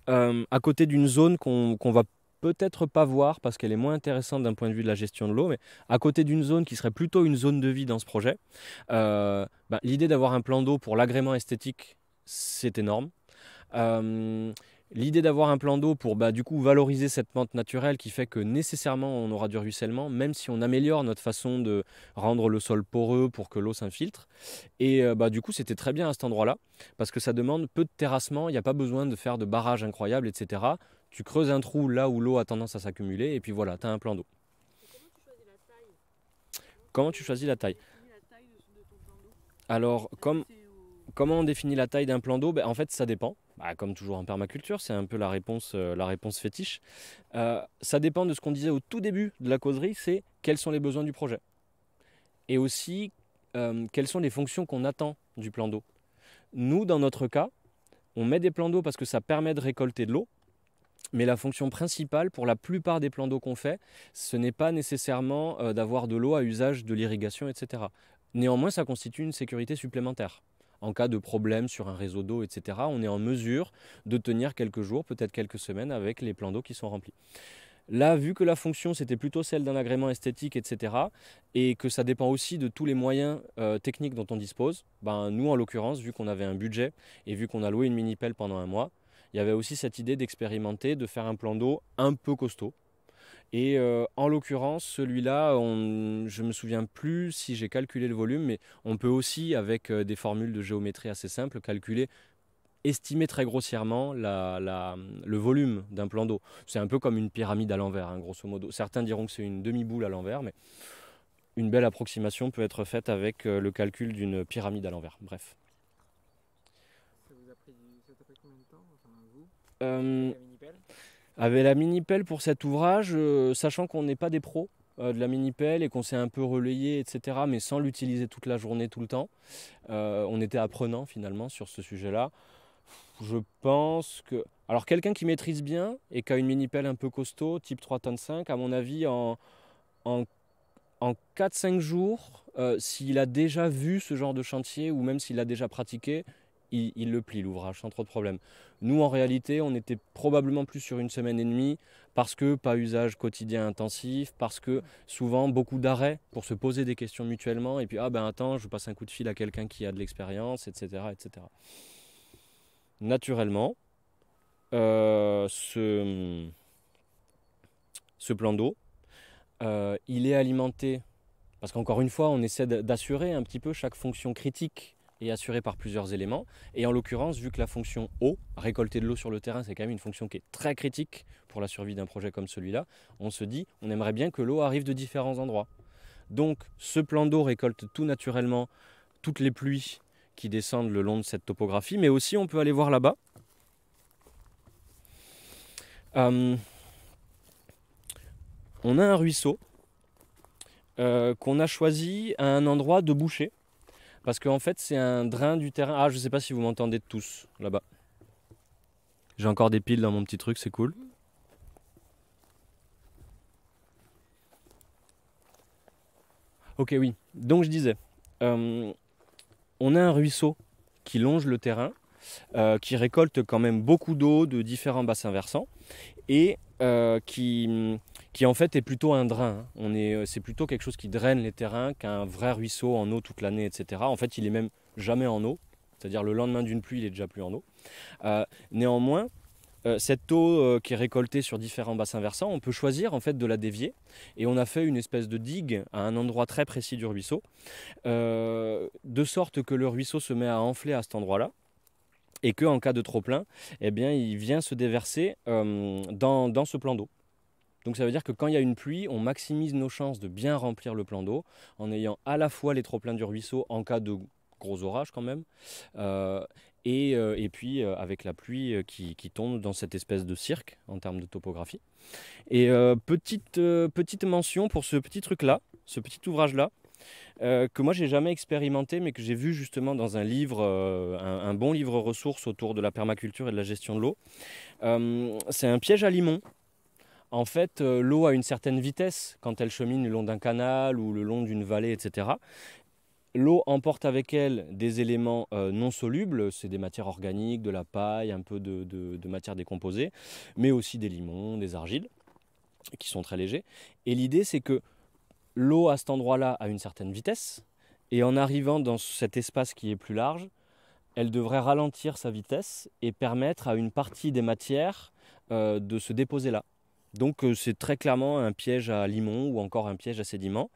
euh, à côté d'une zone qu'on ne va peut-être pas voir parce qu'elle est moins intéressante d'un point de vue de la gestion de l'eau, mais à côté d'une zone qui serait plutôt une zone de vie dans ce projet, bah, l'idée d'avoir un plan d'eau pour l'agrément esthétique c'est énorme. Euh, l'idée d'avoir un plan d'eau pour bah, du coup valoriser cette pente naturelle qui fait que nécessairement on aura du ruissellement, même si on améliore notre façon de rendre le sol poreux pour que l'eau s'infiltre. Et euh, bah, du coup c'était très bien à cet endroit-là, parce que ça demande peu de terrassement, il n'y a pas besoin de faire de barrages incroyables, etc. Tu creuses un trou là où l'eau a tendance à s'accumuler, et puis voilà, tu as un plan d'eau. Comment tu choisis la taille, Alors comme... Comment on définit la taille d'un plan d'eau ben, En fait, ça dépend. Bah, comme toujours en permaculture, c'est un peu la réponse, euh, la réponse fétiche. Euh, ça dépend de ce qu'on disait au tout début de la causerie, c'est quels sont les besoins du projet. Et aussi, euh, quelles sont les fonctions qu'on attend du plan d'eau. Nous, dans notre cas, on met des plans d'eau parce que ça permet de récolter de l'eau. Mais la fonction principale pour la plupart des plans d'eau qu'on fait, ce n'est pas nécessairement d'avoir de l'eau à usage de l'irrigation, etc. Néanmoins, ça constitue une sécurité supplémentaire en cas de problème sur un réseau d'eau, etc., on est en mesure de tenir quelques jours, peut-être quelques semaines avec les plans d'eau qui sont remplis. Là, vu que la fonction, c'était plutôt celle d'un agrément esthétique, etc., et que ça dépend aussi de tous les moyens euh, techniques dont on dispose, ben, nous, en l'occurrence, vu qu'on avait un budget et vu qu'on a loué une mini-pelle pendant un mois, il y avait aussi cette idée d'expérimenter, de faire un plan d'eau un peu costaud, et euh, en l'occurrence, celui-là, je ne me souviens plus si j'ai calculé le volume, mais on peut aussi, avec euh, des formules de géométrie assez simples, calculer estimer très grossièrement la, le volume d'un plan d'eau. C'est un peu comme une pyramide à l'envers, hein, grosso modo. Certains diront que c'est une demi-boule à l'envers, mais une belle approximation peut être faite avec euh, le calcul d'une pyramide à l'envers. Bref. Ça vous a pris, combien de temps avec la mini-pelle pour cet ouvrage, euh, sachant qu'on n'est pas des pros euh, de la mini-pelle et qu'on s'est un peu relayé, etc., mais sans l'utiliser toute la journée, tout le temps, euh, on était apprenant finalement sur ce sujet-là. Je pense que. Alors, quelqu'un qui maîtrise bien et qui a une mini-pelle un peu costaud, type 3 tonnes 5, à mon avis, en, en 4-5 jours, s'il a déjà vu ce genre de chantier ou même s'il l'a déjà pratiqué, il, le plie l'ouvrage sans trop de problèmes Nous, en réalité, on était probablement plus sur une semaine et demie parce que pas usage quotidien intensif, parce que souvent beaucoup d'arrêts pour se poser des questions mutuellement et puis ah ben attends, je passe un coup de fil à quelqu'un qui a de l'expérience, etc., etc. Naturellement, euh, ce, plan d'eau, euh, il est alimenté parce qu'encore une fois, on essaie d'assurer un petit peu chaque fonction critique et assuré par plusieurs éléments. Et en l'occurrence, vu que la fonction eau, récolter de l'eau sur le terrain, c'est quand même une fonction qui est très critique pour la survie d'un projet comme celui-là, on se dit, on aimerait bien que l'eau arrive de différents endroits. Donc ce plan d'eau récolte tout naturellement toutes les pluies qui descendent le long de cette topographie, mais aussi on peut aller voir là-bas. Euh, on a un ruisseau euh, qu'on a choisi à un endroit de boucher parce qu'en en fait, c'est un drain du terrain. Ah, je sais pas si vous m'entendez tous là-bas. J'ai encore des piles dans mon petit truc, c'est cool. Ok, oui. Donc je disais, euh, on a un ruisseau qui longe le terrain, euh, qui récolte quand même beaucoup d'eau de différents bassins versants et euh, qui, qui en fait est plutôt un drain. Hein. On est, euh, c'est plutôt quelque chose qui draine les terrains qu'un vrai ruisseau en eau toute l'année, etc. En fait, il est même jamais en eau, c'est-à-dire le lendemain d'une pluie, il est déjà plus en eau. Euh, néanmoins, euh, cette eau qui est récoltée sur différents bassins versants, on peut choisir en fait de la dévier et on a fait une espèce de digue à un endroit très précis du ruisseau, de sorte que le ruisseau se met à enfler à cet endroit-là et que en cas de trop plein, eh bien, il vient se déverser dans ce plan d'eau. Donc ça veut dire que quand il y a une pluie, on maximise nos chances de bien remplir le plan d'eau en ayant à la fois les trop-pleins du ruisseau en cas de gros orages quand même, euh, euh, et, puis euh, avec la pluie qui, qui, tombe dans cette espèce de cirque en termes de topographie. Et petite, petite mention pour ce petit truc-là, ce petit ouvrage-là, que moi j'ai jamais expérimenté mais que j'ai vu justement dans un livre, un, bon livre ressource autour de la permaculture et de la gestion de l'eau. c'est un piège à limon en fait, euh, l'eau a une certaine vitesse quand elle chemine le long d'un canal ou le long d'une vallée, etc. L'eau emporte avec elle des éléments euh, non solubles, c'est des matières organiques, de la paille, un peu de, matière décomposée, mais aussi des limons, des argiles, qui sont très légers. Et l'idée, c'est que l'eau à cet endroit-là a une certaine vitesse, et en arrivant dans cet espace qui est plus large, elle devrait ralentir sa vitesse et permettre à une partie des matières euh, de se déposer là. Donc euh, c'est très clairement un piège à limon ou encore un piège à sédiment.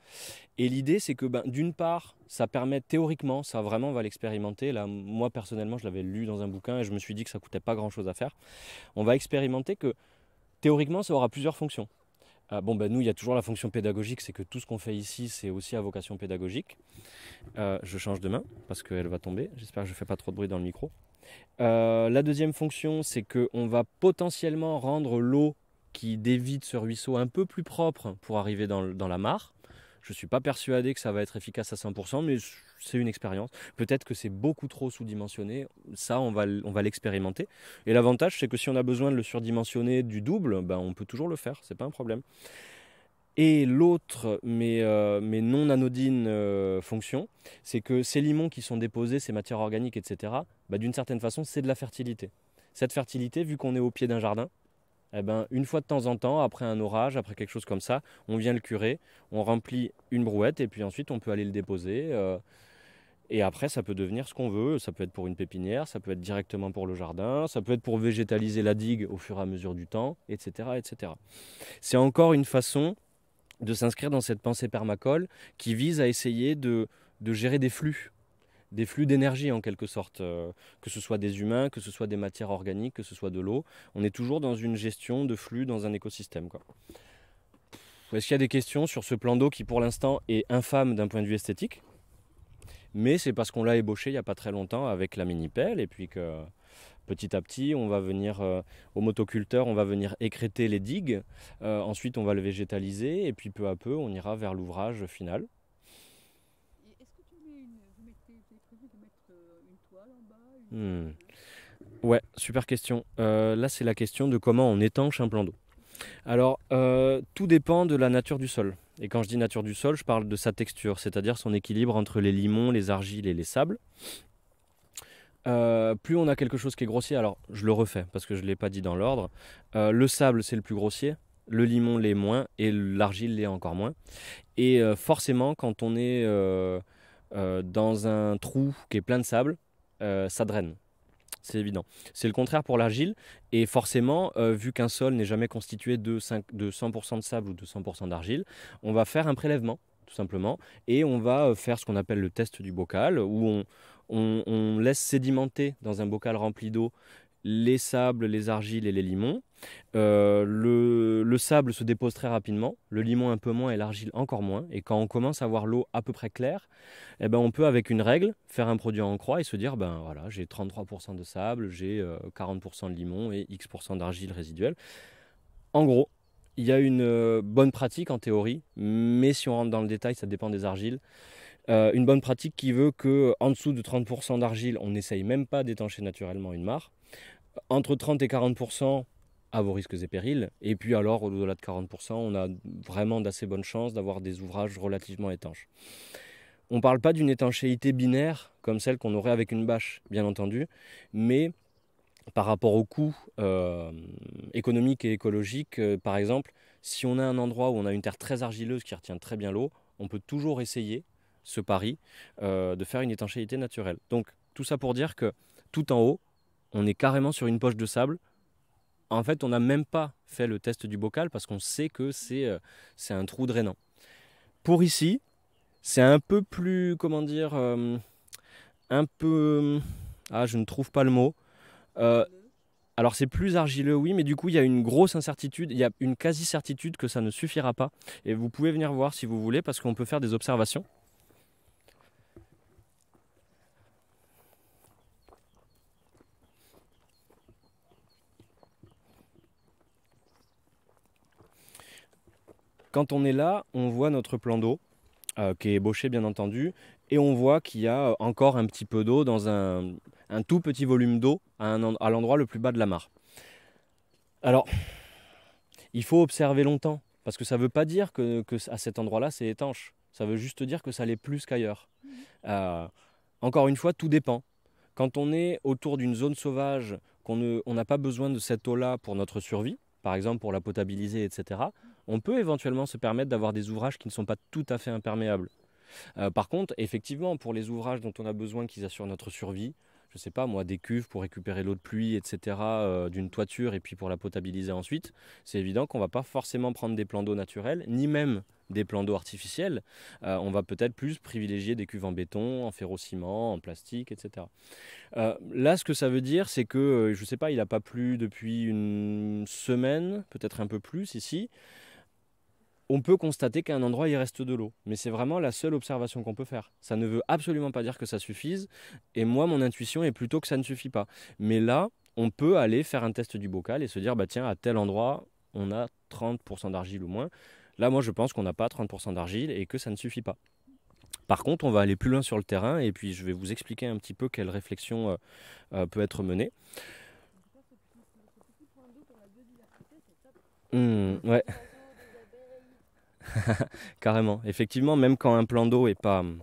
Et l'idée c'est que ben, d'une part, ça permet théoriquement, ça vraiment on va l'expérimenter. Là, moi personnellement, je l'avais lu dans un bouquin et je me suis dit que ça coûtait pas grand-chose à faire. On va expérimenter que théoriquement, ça aura plusieurs fonctions. Ah, bon, ben nous, il y a toujours la fonction pédagogique, c'est que tout ce qu'on fait ici, c'est aussi à vocation pédagogique. Euh, je change de main parce qu'elle va tomber. J'espère que je ne fais pas trop de bruit dans le micro. Euh, la deuxième fonction, c'est qu'on va potentiellement rendre l'eau qui dévide ce ruisseau un peu plus propre pour arriver dans, la mare. Je ne suis pas persuadé que ça va être efficace à 100%, mais c'est une expérience. Peut-être que c'est beaucoup trop sous-dimensionné. Ça, on va, l'expérimenter. Et l'avantage, c'est que si on a besoin de le surdimensionner du double, ben, on peut toujours le faire. C'est pas un problème. Et l'autre, mais, euh, non anodine euh, fonction, c'est que ces limons qui sont déposés, ces matières organiques, etc., ben, d'une certaine façon, c'est de la fertilité. Cette fertilité, vu qu'on est au pied d'un jardin, eh ben, une fois de temps en temps, après un orage, après quelque chose comme ça, on vient le curer, on remplit une brouette et puis ensuite on peut aller le déposer. Euh, et après, ça peut devenir ce qu'on veut. Ça peut être pour une pépinière, ça peut être directement pour le jardin, ça peut être pour végétaliser la digue au fur et à mesure du temps, etc. etc. C'est encore une façon de s'inscrire dans cette pensée permacole qui vise à essayer de gérer des flux des flux d'énergie en quelque sorte, euh, que ce soit des humains, que ce soit des matières organiques, que ce soit de l'eau. On est toujours dans une gestion de flux dans un écosystème. Est-ce qu'il y a des questions sur ce plan d'eau qui pour l'instant est infâme d'un point de vue esthétique Mais c'est parce qu'on l'a ébauché il n'y a pas très longtemps avec la mini-pelle et puis que petit à petit, on va venir euh, au motoculteur, on va venir écréter les digues, euh, ensuite on va le végétaliser et puis peu à peu on ira vers l'ouvrage final. Hmm. Ouais, super question. Euh, là, c'est la question de comment on étanche un plan d'eau. Alors, euh, tout dépend de la nature du sol. Et quand je dis nature du sol, je parle de sa texture, c'est-à-dire son équilibre entre les limons, les argiles et les sables. Euh, plus on a quelque chose qui est grossier, alors je le refais parce que je ne l'ai pas dit dans l'ordre. le sable, c'est le plus grossier, le limon l'est moins et l'argile l'est encore moins. Et forcément, quand on est dans un trou qui est plein de sable, ça euh, draine. C'est évident. C'est le contraire pour l'argile. Et forcément, euh, vu qu'un sol n'est jamais constitué de, 5, de 100% de sable ou de 100% d'argile, on va faire un prélèvement, tout simplement. Et on va euh, faire ce qu'on appelle le test du bocal, où on laisse sédimenter dans un bocal rempli d'eau les sables, les argiles et les limons. Euh, le, sable se dépose très rapidement, le limon un peu moins et l'argile encore moins. Et quand on commence à voir l'eau à peu près claire, eh ben on peut avec une règle faire un produit en croix et se dire ben voilà j'ai 33% de sable, j'ai 40% euh, de limon et X% d'argile résiduelle. En gros, il y a une euh, bonne pratique en théorie, mais si on rentre dans le détail, ça dépend des argiles. une bonne pratique qui veut que en dessous de 30% d'argile, on n'essaye même pas d'étancher naturellement une mare entre 30 et 40 à vos risques et périls. Et puis alors, au-delà de 40 on a vraiment d'assez bonnes chances d'avoir des ouvrages relativement étanches. On ne parle pas d'une étanchéité binaire comme celle qu'on aurait avec une bâche, bien entendu, mais par rapport aux coûts euh, économiques et écologiques, euh, par exemple, si on a un endroit où on a une terre très argileuse qui retient très bien l'eau, on peut toujours essayer ce pari euh, de faire une étanchéité naturelle. Donc tout ça pour dire que tout en haut, on est carrément sur une poche de sable. En fait, on n'a même pas fait le test du bocal parce qu'on sait que c'est euh, un trou drainant. Pour ici, c'est un peu plus, comment dire, euh, un peu... Euh, ah, je ne trouve pas le mot. alors c'est plus argileux, oui, mais du coup il y a une grosse incertitude, il y a une quasi-certitude que ça ne suffira pas. Et vous pouvez venir voir si vous voulez, parce qu'on peut faire des observations. Quand on est là, on voit notre plan d'eau, euh, qui est ébauché bien entendu, et on voit qu'il y a encore un petit peu d'eau dans un, tout petit volume d'eau à, l'endroit le plus bas de la mare. Alors, il faut observer longtemps, parce que ça ne veut pas dire que, à cet endroit-là c'est étanche, ça veut juste dire que ça l'est plus qu'ailleurs. Euh, encore une fois, tout dépend. Quand on est autour d'une zone sauvage, qu'on n'a pas besoin de cette eau-là pour notre survie, par exemple pour la potabiliser, etc., on peut éventuellement se permettre d'avoir des ouvrages qui ne sont pas tout à fait imperméables. Euh, par contre, effectivement, pour les ouvrages dont on a besoin qu'ils assurent notre survie, je ne sais pas moi, des cuves pour récupérer l'eau de pluie, etc., euh, d'une toiture et puis pour la potabiliser ensuite, c'est évident qu'on va pas forcément prendre des plans d'eau naturels, ni même des plans d'eau artificiels. Euh, on va peut-être plus privilégier des cuves en béton, en ferro en plastique, etc. là, ce que ça veut dire, c'est que, je sais pas, il n'a pas plu depuis une semaine, peut-être un peu plus ici on peut constater qu'à un endroit il reste de l'eau, mais c'est vraiment la seule observation qu'on peut faire. Ça ne veut absolument pas dire que ça suffise, et moi mon intuition est plutôt que ça ne suffit pas. Mais là, on peut aller faire un test du bocal et se dire, bah tiens, à tel endroit, on a 30% d'argile ou moins. Là, moi je pense qu'on n'a pas 30% d'argile et que ça ne suffit pas. Par contre, on va aller plus loin sur le terrain et puis je vais vous expliquer un petit peu quelle réflexion euh, euh, peut être menée. Mmh, ouais. Carrément. Effectivement, même quand un plan d'eau est pas. Hum,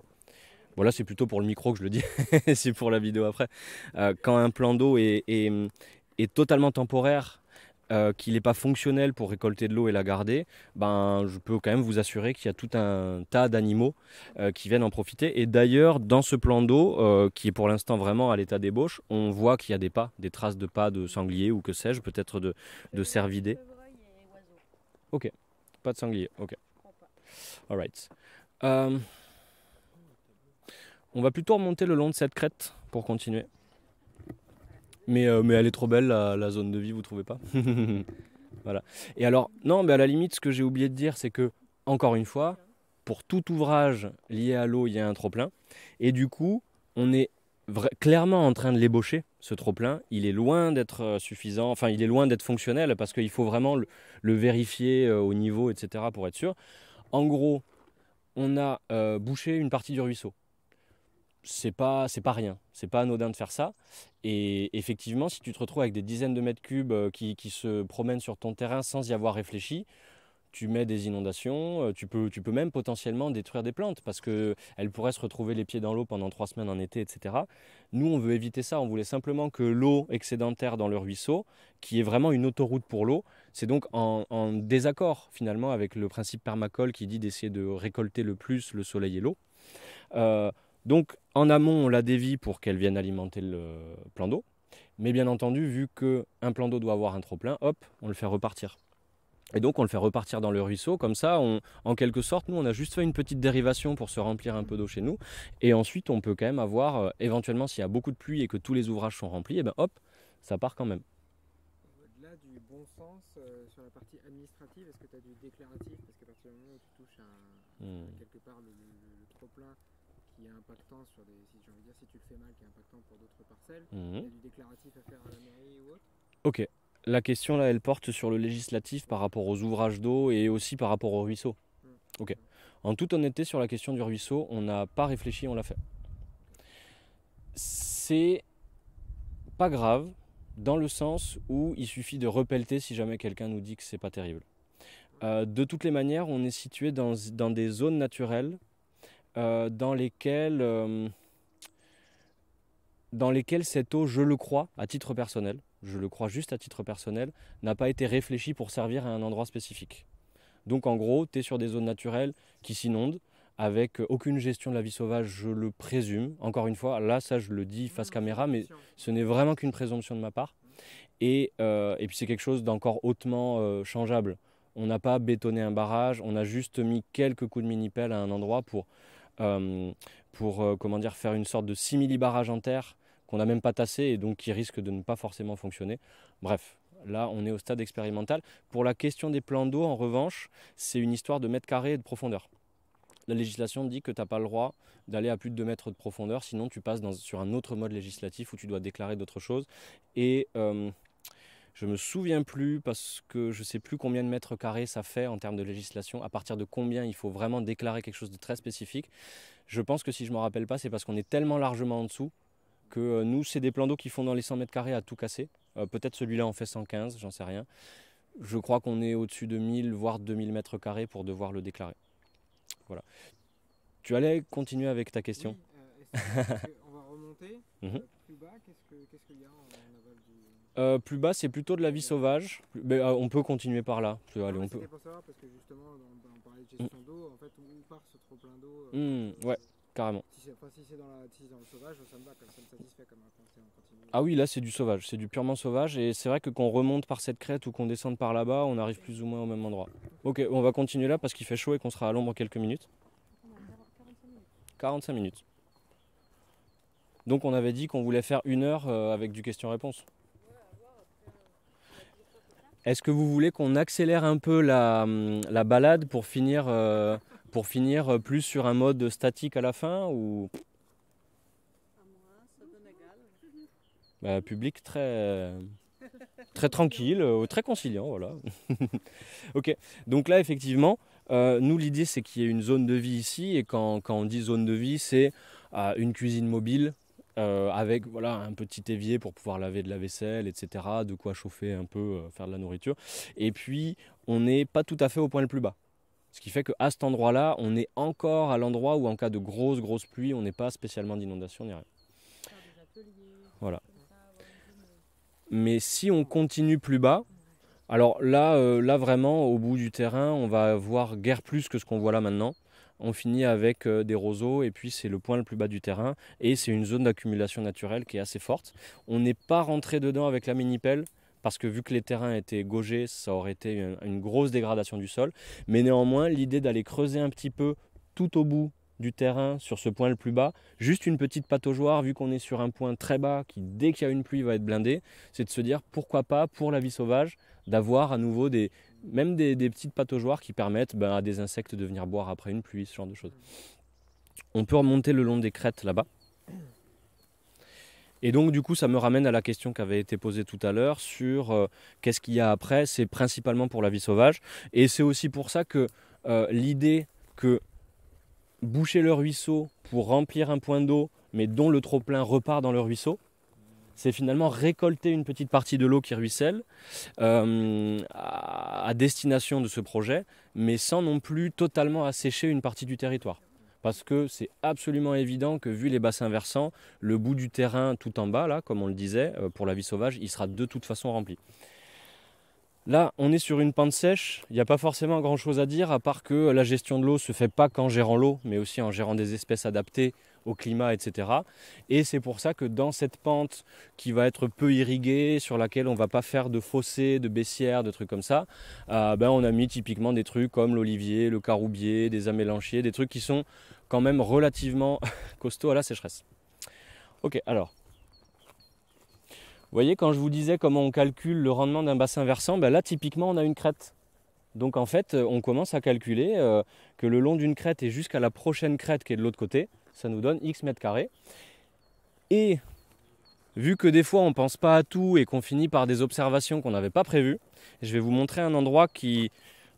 bon, c'est plutôt pour le micro que je le dis, c'est pour la vidéo après. Euh, quand un plan d'eau est, hum, totalement temporaire, euh, qu'il n'est pas fonctionnel pour récolter de l'eau et la garder, ben, je peux quand même vous assurer qu'il y a tout un tas d'animaux euh, qui viennent en profiter. Et d'ailleurs, dans ce plan d'eau, qui est pour l'instant vraiment à l'état d'ébauche, on voit qu'il y a des pas, des traces de pas de sangliers ou que sais-je, peut-être de, de cervidés. Ok, pas de sangliers, ok. Euh, on va plutôt remonter le long de cette crête pour continuer. Mais, euh, mais elle est trop belle la, zone de vie, vous trouvez pas Voilà. Et alors, non, mais à la limite, ce que j'ai oublié de dire, c'est que, encore une fois, pour tout ouvrage lié à l'eau, il y a un trop-plein. Et du coup, on est clairement en train de l'ébaucher, ce trop-plein. Il est loin d'être euh, suffisant, enfin, il est loin d'être fonctionnel parce qu'il faut vraiment le, vérifier au niveau, etc., pour être sûr. En gros, on a euh, bouché une partie du ruisseau. C'est pas, c'est pas rien, c'est pas anodin de faire ça. Et effectivement, si tu te retrouves avec des dizaines de mètres cubes euh, qui se promènent sur ton terrain sans y avoir réfléchi, tu mets des inondations, euh, tu peux, tu peux même potentiellement détruire des plantes parce qu'elles pourraient se retrouver les pieds dans l'eau pendant trois semaines en été, etc. Nous, on veut éviter ça, on voulait simplement que l'eau excédentaire dans le ruisseau, qui est vraiment une autoroute pour l'eau, c'est donc en, désaccord finalement avec le principe permacole qui dit d'essayer de récolter le plus le soleil et l'eau. Euh, donc en amont, on la dévie pour qu'elle vienne alimenter le plan d'eau. Mais bien entendu, vu qu'un plan d'eau doit avoir un trop-plein, hop, on le fait repartir. Et donc on le fait repartir dans le ruisseau, comme ça, en quelque sorte, nous on a juste fait une petite dérivation pour se remplir un peu d'eau chez nous. Et ensuite on peut quand même avoir, euh, éventuellement s'il y a beaucoup de pluie et que tous les ouvrages sont remplis, et eh ben hop, ça part quand même. Au-delà du bon sens, euh, sur la partie administrative, est-ce que tu as du déclaratif Parce qu'à partir du moment où tu touches hmm. quelque part le, trop-plein qui est impactant sur des, si j'ai envie dire, si tu le fais mal, qui est impactant pour d'autres parcelles, tu il y du déclaratif à faire à la mairie ou autre Ok, la question là, elle porte sur le législatif par rapport aux ouvrages d'eau et aussi par rapport au ruisseaux. Mm. Ok. En toute honnêteté, sur la question du ruisseau, on n'a pas réfléchi, on l'a fait. C'est pas grave dans le sens où il suffit de repelter si jamais quelqu'un nous dit que c'est pas terrible. Euh, de toutes les manières, on est situé dans, des zones naturelles euh, dans lesquelles euh, dans lesquelles cette eau, je le crois, à titre personnel, je le crois juste à titre personnel, n'a pas été réfléchi pour servir à un endroit spécifique. Donc en gros, tu es sur des zones naturelles qui s'inondent, avec aucune gestion de la vie sauvage, je le présume. Encore une fois, là, ça, je le dis face caméra, mais ce n'est vraiment qu'une présomption de ma part. Et, euh, puis c'est quelque chose d'encore hautement euh, changeable. On n'a pas bétonné un barrage, on a juste mis quelques coups de mini-pelle à un endroit pour, euh, pour comment dire, faire une sorte de simili-barrage en terre qu'on n'a même pas tassé et donc qui risque de ne pas forcément fonctionner. Bref, là on est au stade expérimental. Pour la question des plans d'eau, en revanche, c'est une histoire de mètres carrés et de profondeur. La législation dit que tu n'as pas le droit d'aller à plus de 2 mètres de profondeur, sinon tu passes sur un autre mode législatif où tu dois déclarer d'autres choses. Et euh, je me souviens plus parce que je ne sais plus combien de mètres carrés ça fait en termes de législation, à partir de combien il faut vraiment déclarer quelque chose de très spécifique. Je pense que si je me rappelle pas, c'est parce qu'on est tellement largement en dessous que euh, nous, c'est des plans d'eau qui font dans les 100 mètres carrés à tout casser. Euh, peut-être celui-là en fait 115, j'en sais rien. Je crois qu'on est au-dessus de 1000, voire 2000 mètres carrés pour devoir le déclarer. Voilà. Tu allais continuer avec ta question euh, On va remonter. Mhm. Plus bas, qu'est-ce qu'il y a plus bas, c'est plutôt de la vie sauvage. Ben, on peut continuer par là. Ah allez, on peut... pour savoir, parce que justement, on, parlait de mm. gestion d'eau. En fait, on part ce trop plein d'eau mm, Ouais. Ah oui, là c'est du sauvage, c'est du purement sauvage et c'est vrai que quand on remonte par cette crête ou qu'on descende par là-bas, on arrive plus ou moins au même endroit. Ok, on va continuer là parce qu'il fait chaud et qu'on sera à l'ombre quelques minutes. 45 minutes. Donc on avait dit qu'on voulait faire une heure euh, avec du question-réponse. Est-ce que vous voulez qu'on accélère un peu la, hum, balade pour finir euh, pour finir euh, plus sur un mode statique à la fin ou bah, public très euh, très tranquille, euh, très conciliant, voilà. ok, donc là effectivement, nous l'idée c'est qu'il y ait une zone de vie ici et quand, on dit zone de vie, c'est une cuisine mobile avec voilà un petit évier pour pouvoir laver de la vaisselle, etc. De quoi chauffer un peu, faire de la nourriture. Et puis on n'est pas tout à fait au point le plus bas. Ce qui fait qu'à cet endroit-là, on est encore à l'endroit où en cas de grosse, grosse pluie, on n'est pas spécialement d'inondation ni rien. Voilà. Mais si on continue plus bas, alors là, euh, là vraiment, au bout du terrain, on va voir guère plus que ce qu'on voit là maintenant. On finit avec euh, des roseaux et puis c'est le point le plus bas du terrain et c'est une zone d'accumulation naturelle qui est assez forte. On n'est pas rentré dedans avec la mini-pelle, parce que vu que les terrains étaient gaugés, ça aurait été une, grosse dégradation du sol. Mais néanmoins, l'idée d'aller creuser un petit peu tout au bout du terrain sur ce point le plus bas, juste une petite pataugeoire vu qu'on est sur un point très bas qui dès qu'il y a une pluie va être blindé, c'est de se dire pourquoi pas pour la vie sauvage d'avoir à nouveau des même des, petites pataugeoires qui permettent ben, à des insectes de venir boire après une pluie, ce genre de choses. On peut remonter le long des crêtes là-bas. Et donc du coup, ça me ramène à la question qui avait été posée tout à l'heure sur euh, qu'est-ce qu'il y a après. C'est principalement pour la vie sauvage. Et c'est aussi pour ça que euh, l'idée que boucher le ruisseau pour remplir un point d'eau, mais dont le trop-plein repart dans le ruisseau, c'est finalement récolter une petite partie de l'eau qui ruisselle euh, à destination de ce projet, mais sans non plus totalement assécher une partie du territoire parce que c'est absolument évident que vu les bassins versants, le bout du terrain tout en bas, là, comme on le disait, euh, pour la vie sauvage, il sera de toute façon rempli. Là, on est sur une pente sèche, il n'y a pas forcément grand-chose à dire, à part que la gestion de l'eau ne se fait pas qu'en gérant l'eau, mais aussi en gérant des espèces adaptées, au climat, etc. Et c'est pour ça que dans cette pente qui va être peu irriguée, sur laquelle on ne va pas faire de fossés, de baissières, de trucs comme ça, euh, ben on a mis typiquement des trucs comme l'olivier, le caroubier, des amélanchiers, des trucs qui sont quand même relativement costauds à la sécheresse. Ok, alors. Vous voyez, quand je vous disais comment on calcule le rendement d'un bassin versant, ben là, typiquement, on a une crête. Donc en fait, euh, on commence à calculer euh, que le long d'une crête et jusqu'à la prochaine crête qui est de l'autre côté, ça nous donne x mètres carrés. Et vu que des fois on pense pas à tout et qu'on finit par des observations qu'on n'avait pas prévues, je vais vous montrer un endroit qui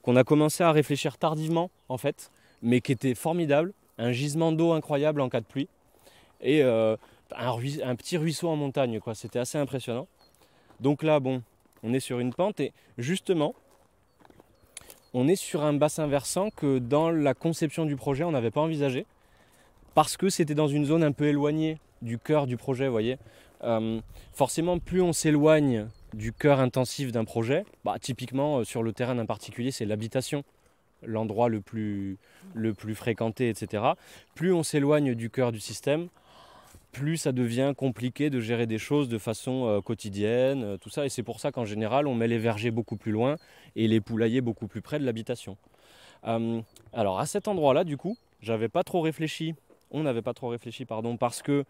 qu'on a commencé à réfléchir tardivement en fait, mais qui était formidable, un gisement d'eau incroyable en cas de pluie et euh, un, un, petit ruisseau en montagne quoi, c'était assez impressionnant. Donc là bon, on est sur une pente et justement on est sur un bassin versant que dans la conception du projet on n'avait pas envisagé parce que c'était dans une zone un peu éloignée du cœur du projet, vous voyez. Euh, forcément, plus on s'éloigne du cœur intensif d'un projet, bah, typiquement euh, sur le terrain d'un particulier, c'est l'habitation, l'endroit le plus, le plus fréquenté, etc. Plus on s'éloigne du cœur du système, plus ça devient compliqué de gérer des choses de façon euh, quotidienne, tout ça. Et c'est pour ça qu'en général, on met les vergers beaucoup plus loin et les poulaillers beaucoup plus près de l'habitation. alors à cet endroit-là, du coup, j'avais pas trop réfléchi on n'avait pas trop réfléchi, pardon, parce que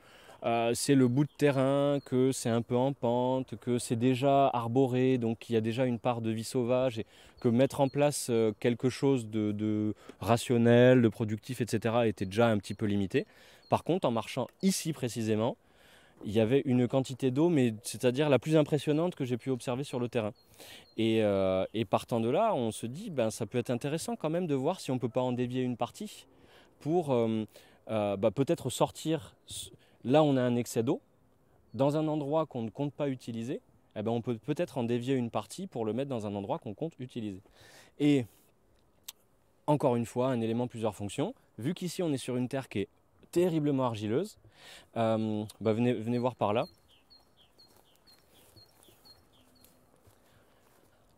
euh, c'est le bout de terrain, que c'est un peu en pente, que c'est déjà arboré, donc il y a déjà une part de vie sauvage, et que mettre en place euh, quelque chose de, rationnel, de productif, etc., était déjà un petit peu limité. Par contre, en marchant ici précisément, il y avait une quantité d'eau, mais c'est-à-dire la plus impressionnante que j'ai pu observer sur le terrain. Et, euh, partant de là, on se dit, ben, ça peut être intéressant quand même de voir si on ne peut pas en dévier une partie pour euh, bah, peut-être sortir, là on a un excès d'eau, dans un endroit qu'on ne compte pas utiliser, eh ben, on peut peut-être en dévier une partie pour le mettre dans un endroit qu'on compte utiliser. Et encore une fois, un élément plusieurs fonctions, vu qu'ici on est sur une terre qui est terriblement argileuse, euh, bah, venez voir par là.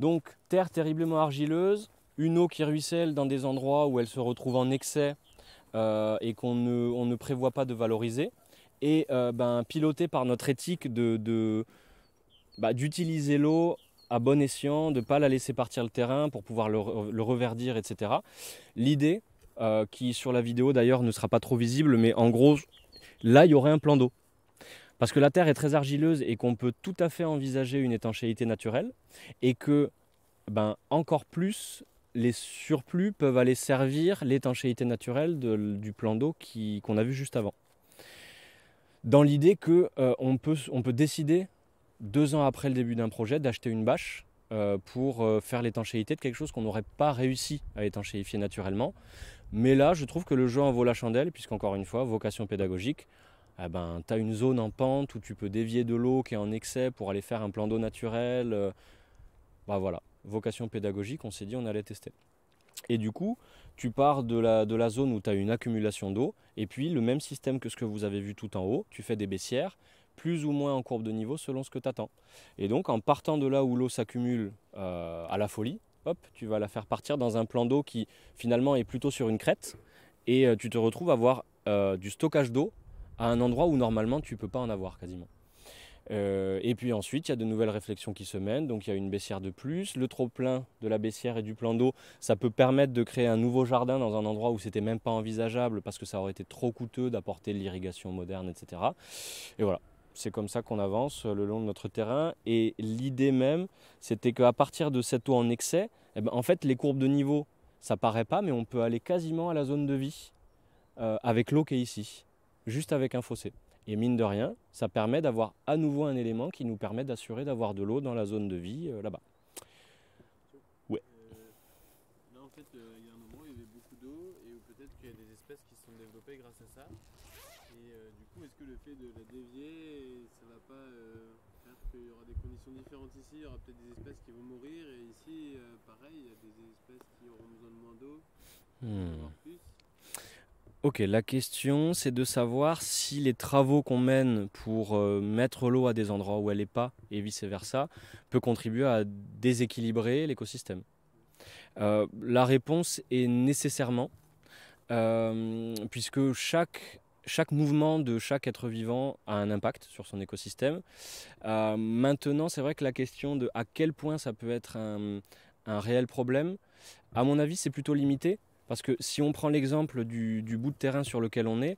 Donc terre terriblement argileuse, une eau qui ruisselle dans des endroits où elle se retrouve en excès, euh, et qu'on ne, prévoit pas de valoriser, et euh, ben, piloté par notre éthique de, bah, d'utiliser l'eau à bon escient, de ne pas la laisser partir le terrain pour pouvoir le, reverdir, etc. L'idée, euh, qui sur la vidéo d'ailleurs ne sera pas trop visible, mais en gros, là, il y aurait un plan d'eau. Parce que la Terre est très argileuse et qu'on peut tout à fait envisager une étanchéité naturelle, et que, ben, encore plus, les surplus peuvent aller servir l'étanchéité naturelle du plan d'eau qu'on a vu juste avant. Dans l'idée que euh, peut, on peut décider, deux ans après le début d'un projet, d'acheter une bâche euh, pour euh, faire l'étanchéité de quelque chose qu'on n'aurait pas réussi à étanchéifier naturellement. Mais là, je trouve que le jeu en vaut la chandelle, puisqu'encore une fois, vocation pédagogique, eh ben, tu as une zone en pente où tu peux dévier de l'eau qui est en excès pour aller faire un plan d'eau naturel. Bah voilà, vocation pédagogique, on s'est dit on allait tester. Et du coup, tu pars de la, de la zone où tu as une accumulation d'eau, et puis le même système que ce que vous avez vu tout en haut, tu fais des baissières, plus ou moins en courbe de niveau selon ce que tu attends. Et donc en partant de là où l'eau s'accumule euh, à la folie, hop, tu vas la faire partir dans un plan d'eau qui finalement est plutôt sur une crête, et euh, tu te retrouves à avoir euh, du stockage d'eau à un endroit où normalement tu ne peux pas en avoir quasiment. Euh, et puis ensuite, il y a de nouvelles réflexions qui se mènent, donc il y a une baissière de plus. Le trop-plein de la baissière et du plan d'eau, ça peut permettre de créer un nouveau jardin dans un endroit où c'était même pas envisageable parce que ça aurait été trop coûteux d'apporter l'irrigation moderne, etc. Et voilà, c'est comme ça qu'on avance euh, le long de notre terrain. Et l'idée même, c'était qu'à partir de cette eau en excès, eh ben, en fait, les courbes de niveau, ça paraît pas, mais on peut aller quasiment à la zone de vie euh, avec l'eau qui est ici, juste avec un fossé. Et mine de rien, ça permet d'avoir à nouveau un élément qui nous permet d'assurer d'avoir de l'eau dans la zone de vie euh, là-bas. Ouais. Euh, là, en fait, euh, il y a un moment où il y avait beaucoup d'eau et peut-être qu'il y a des espèces qui se sont développées grâce à ça. Et du coup, est-ce que le fait de la dévier, ça ne va pas faire qu'il y aura des conditions différentes ici Il y aura peut-être des espèces qui vont mourir et ici, pareil, il y a des espèces qui auront besoin de moins d'eau. Hmm. Ok, la question c'est de savoir si les travaux qu'on mène pour euh, mettre l'eau à des endroits où elle n'est pas et vice-versa peut contribuer à déséquilibrer l'écosystème. Euh, la réponse est nécessairement, euh, puisque chaque, chaque mouvement de chaque être vivant a un impact sur son écosystème. maintenant, c'est vrai que la question de à quel point ça peut être un, un réel problème, à mon avis, c'est plutôt limité parce que si on prend l'exemple du, bout de terrain sur lequel on est,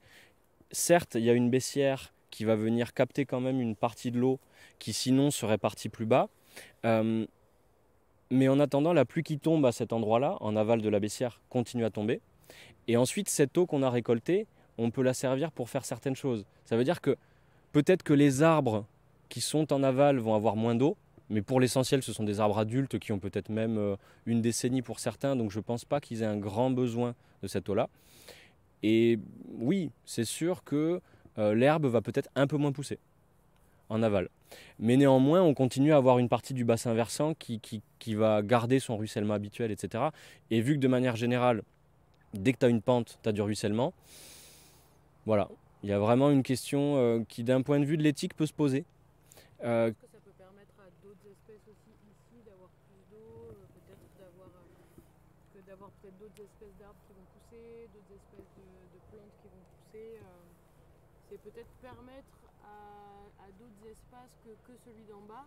certes, il y a une baissière qui va venir capter quand même une partie de l'eau qui sinon serait partie plus bas. Euh, mais en attendant, la pluie qui tombe à cet endroit-là, en aval de la baissière, continue à tomber. Et ensuite, cette eau qu'on a récoltée, on peut la servir pour faire certaines choses. Ça veut dire que peut-être que les arbres qui sont en aval vont avoir moins d'eau, mais pour l'essentiel, ce sont des arbres adultes qui ont peut-être même euh, une décennie pour certains, donc je ne pense pas qu'ils aient un grand besoin de cette eau-là. Et oui, c'est sûr que euh, l'herbe va peut-être un peu moins pousser en aval. Mais néanmoins, on continue à avoir une partie du bassin versant qui, va garder son ruissellement habituel, etc. Et vu que de manière générale, dès que tu as une pente, tu as du ruissellement, voilà, il y a vraiment une question euh, qui, d'un point de vue de l'éthique, peut se poser. peut-être permettre à, d'autres espaces que, celui d'en bas,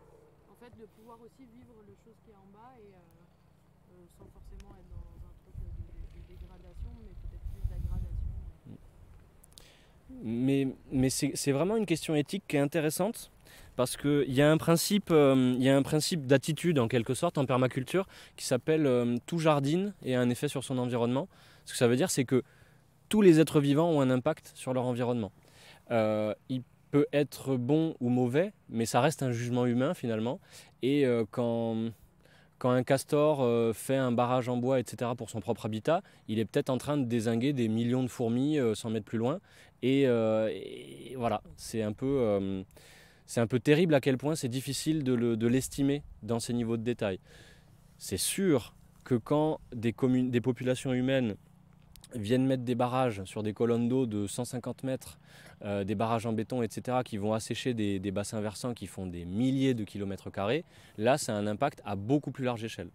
en fait, de pouvoir aussi vivre le chose qui est en bas et euh, euh, sans forcément être dans un truc de, dégradation, mais peut-être plus d'aggradation. Mm. Mais, mais c'est vraiment une question éthique qui est intéressante parce qu'il y a un principe, euh, y a un principe d'attitude en quelque sorte en permaculture qui s'appelle tout jardin et a un effet sur son environnement. Ce que ça veut dire, c'est que tous les êtres vivants ont un impact sur leur environnement. Euh, il peut être bon ou mauvais, mais ça reste un jugement humain finalement. Et euh, quand, quand un castor euh, fait un barrage en bois, etc., pour son propre habitat, il est peut-être en train de désinguer des millions de fourmis 100 mètres plus loin. Et, voilà, c'est un peu... c'est un peu terrible à quel point c'est difficile de l'estimer dans ces niveaux de détail. C'est sûr que quand des, communes, des populations humaines viennent mettre des barrages sur des colonnes d'eau de 150 mètres, euh, des barrages en béton, etc., qui vont assécher des, bassins versants qui font des milliers de kilomètres carrés, là, ça un impact à beaucoup plus large échelle.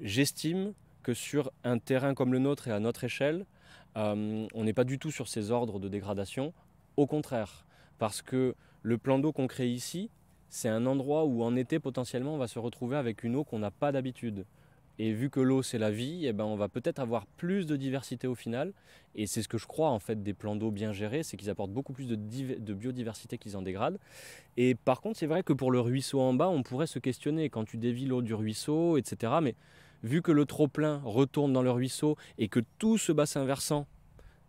J'estime que sur un terrain comme le nôtre et à notre échelle, euh, on n'est pas du tout sur ces ordres de dégradation, au contraire, parce que le plan d'eau qu'on crée ici, c'est un endroit où en été potentiellement on va se retrouver avec une eau qu'on n'a pas d'habitude. Et vu que l'eau c'est la vie, eh ben, on va peut-être avoir plus de diversité au final. Et c'est ce que je crois en fait des plans d'eau bien gérés, c'est qu'ils apportent beaucoup plus de, biodiversité qu'ils en dégradent. Et par contre, c'est vrai que pour le ruisseau en bas, on pourrait se questionner quand tu dévis l'eau du ruisseau, etc. Mais vu que le trop plein retourne dans le ruisseau et que tout ce bassin versant,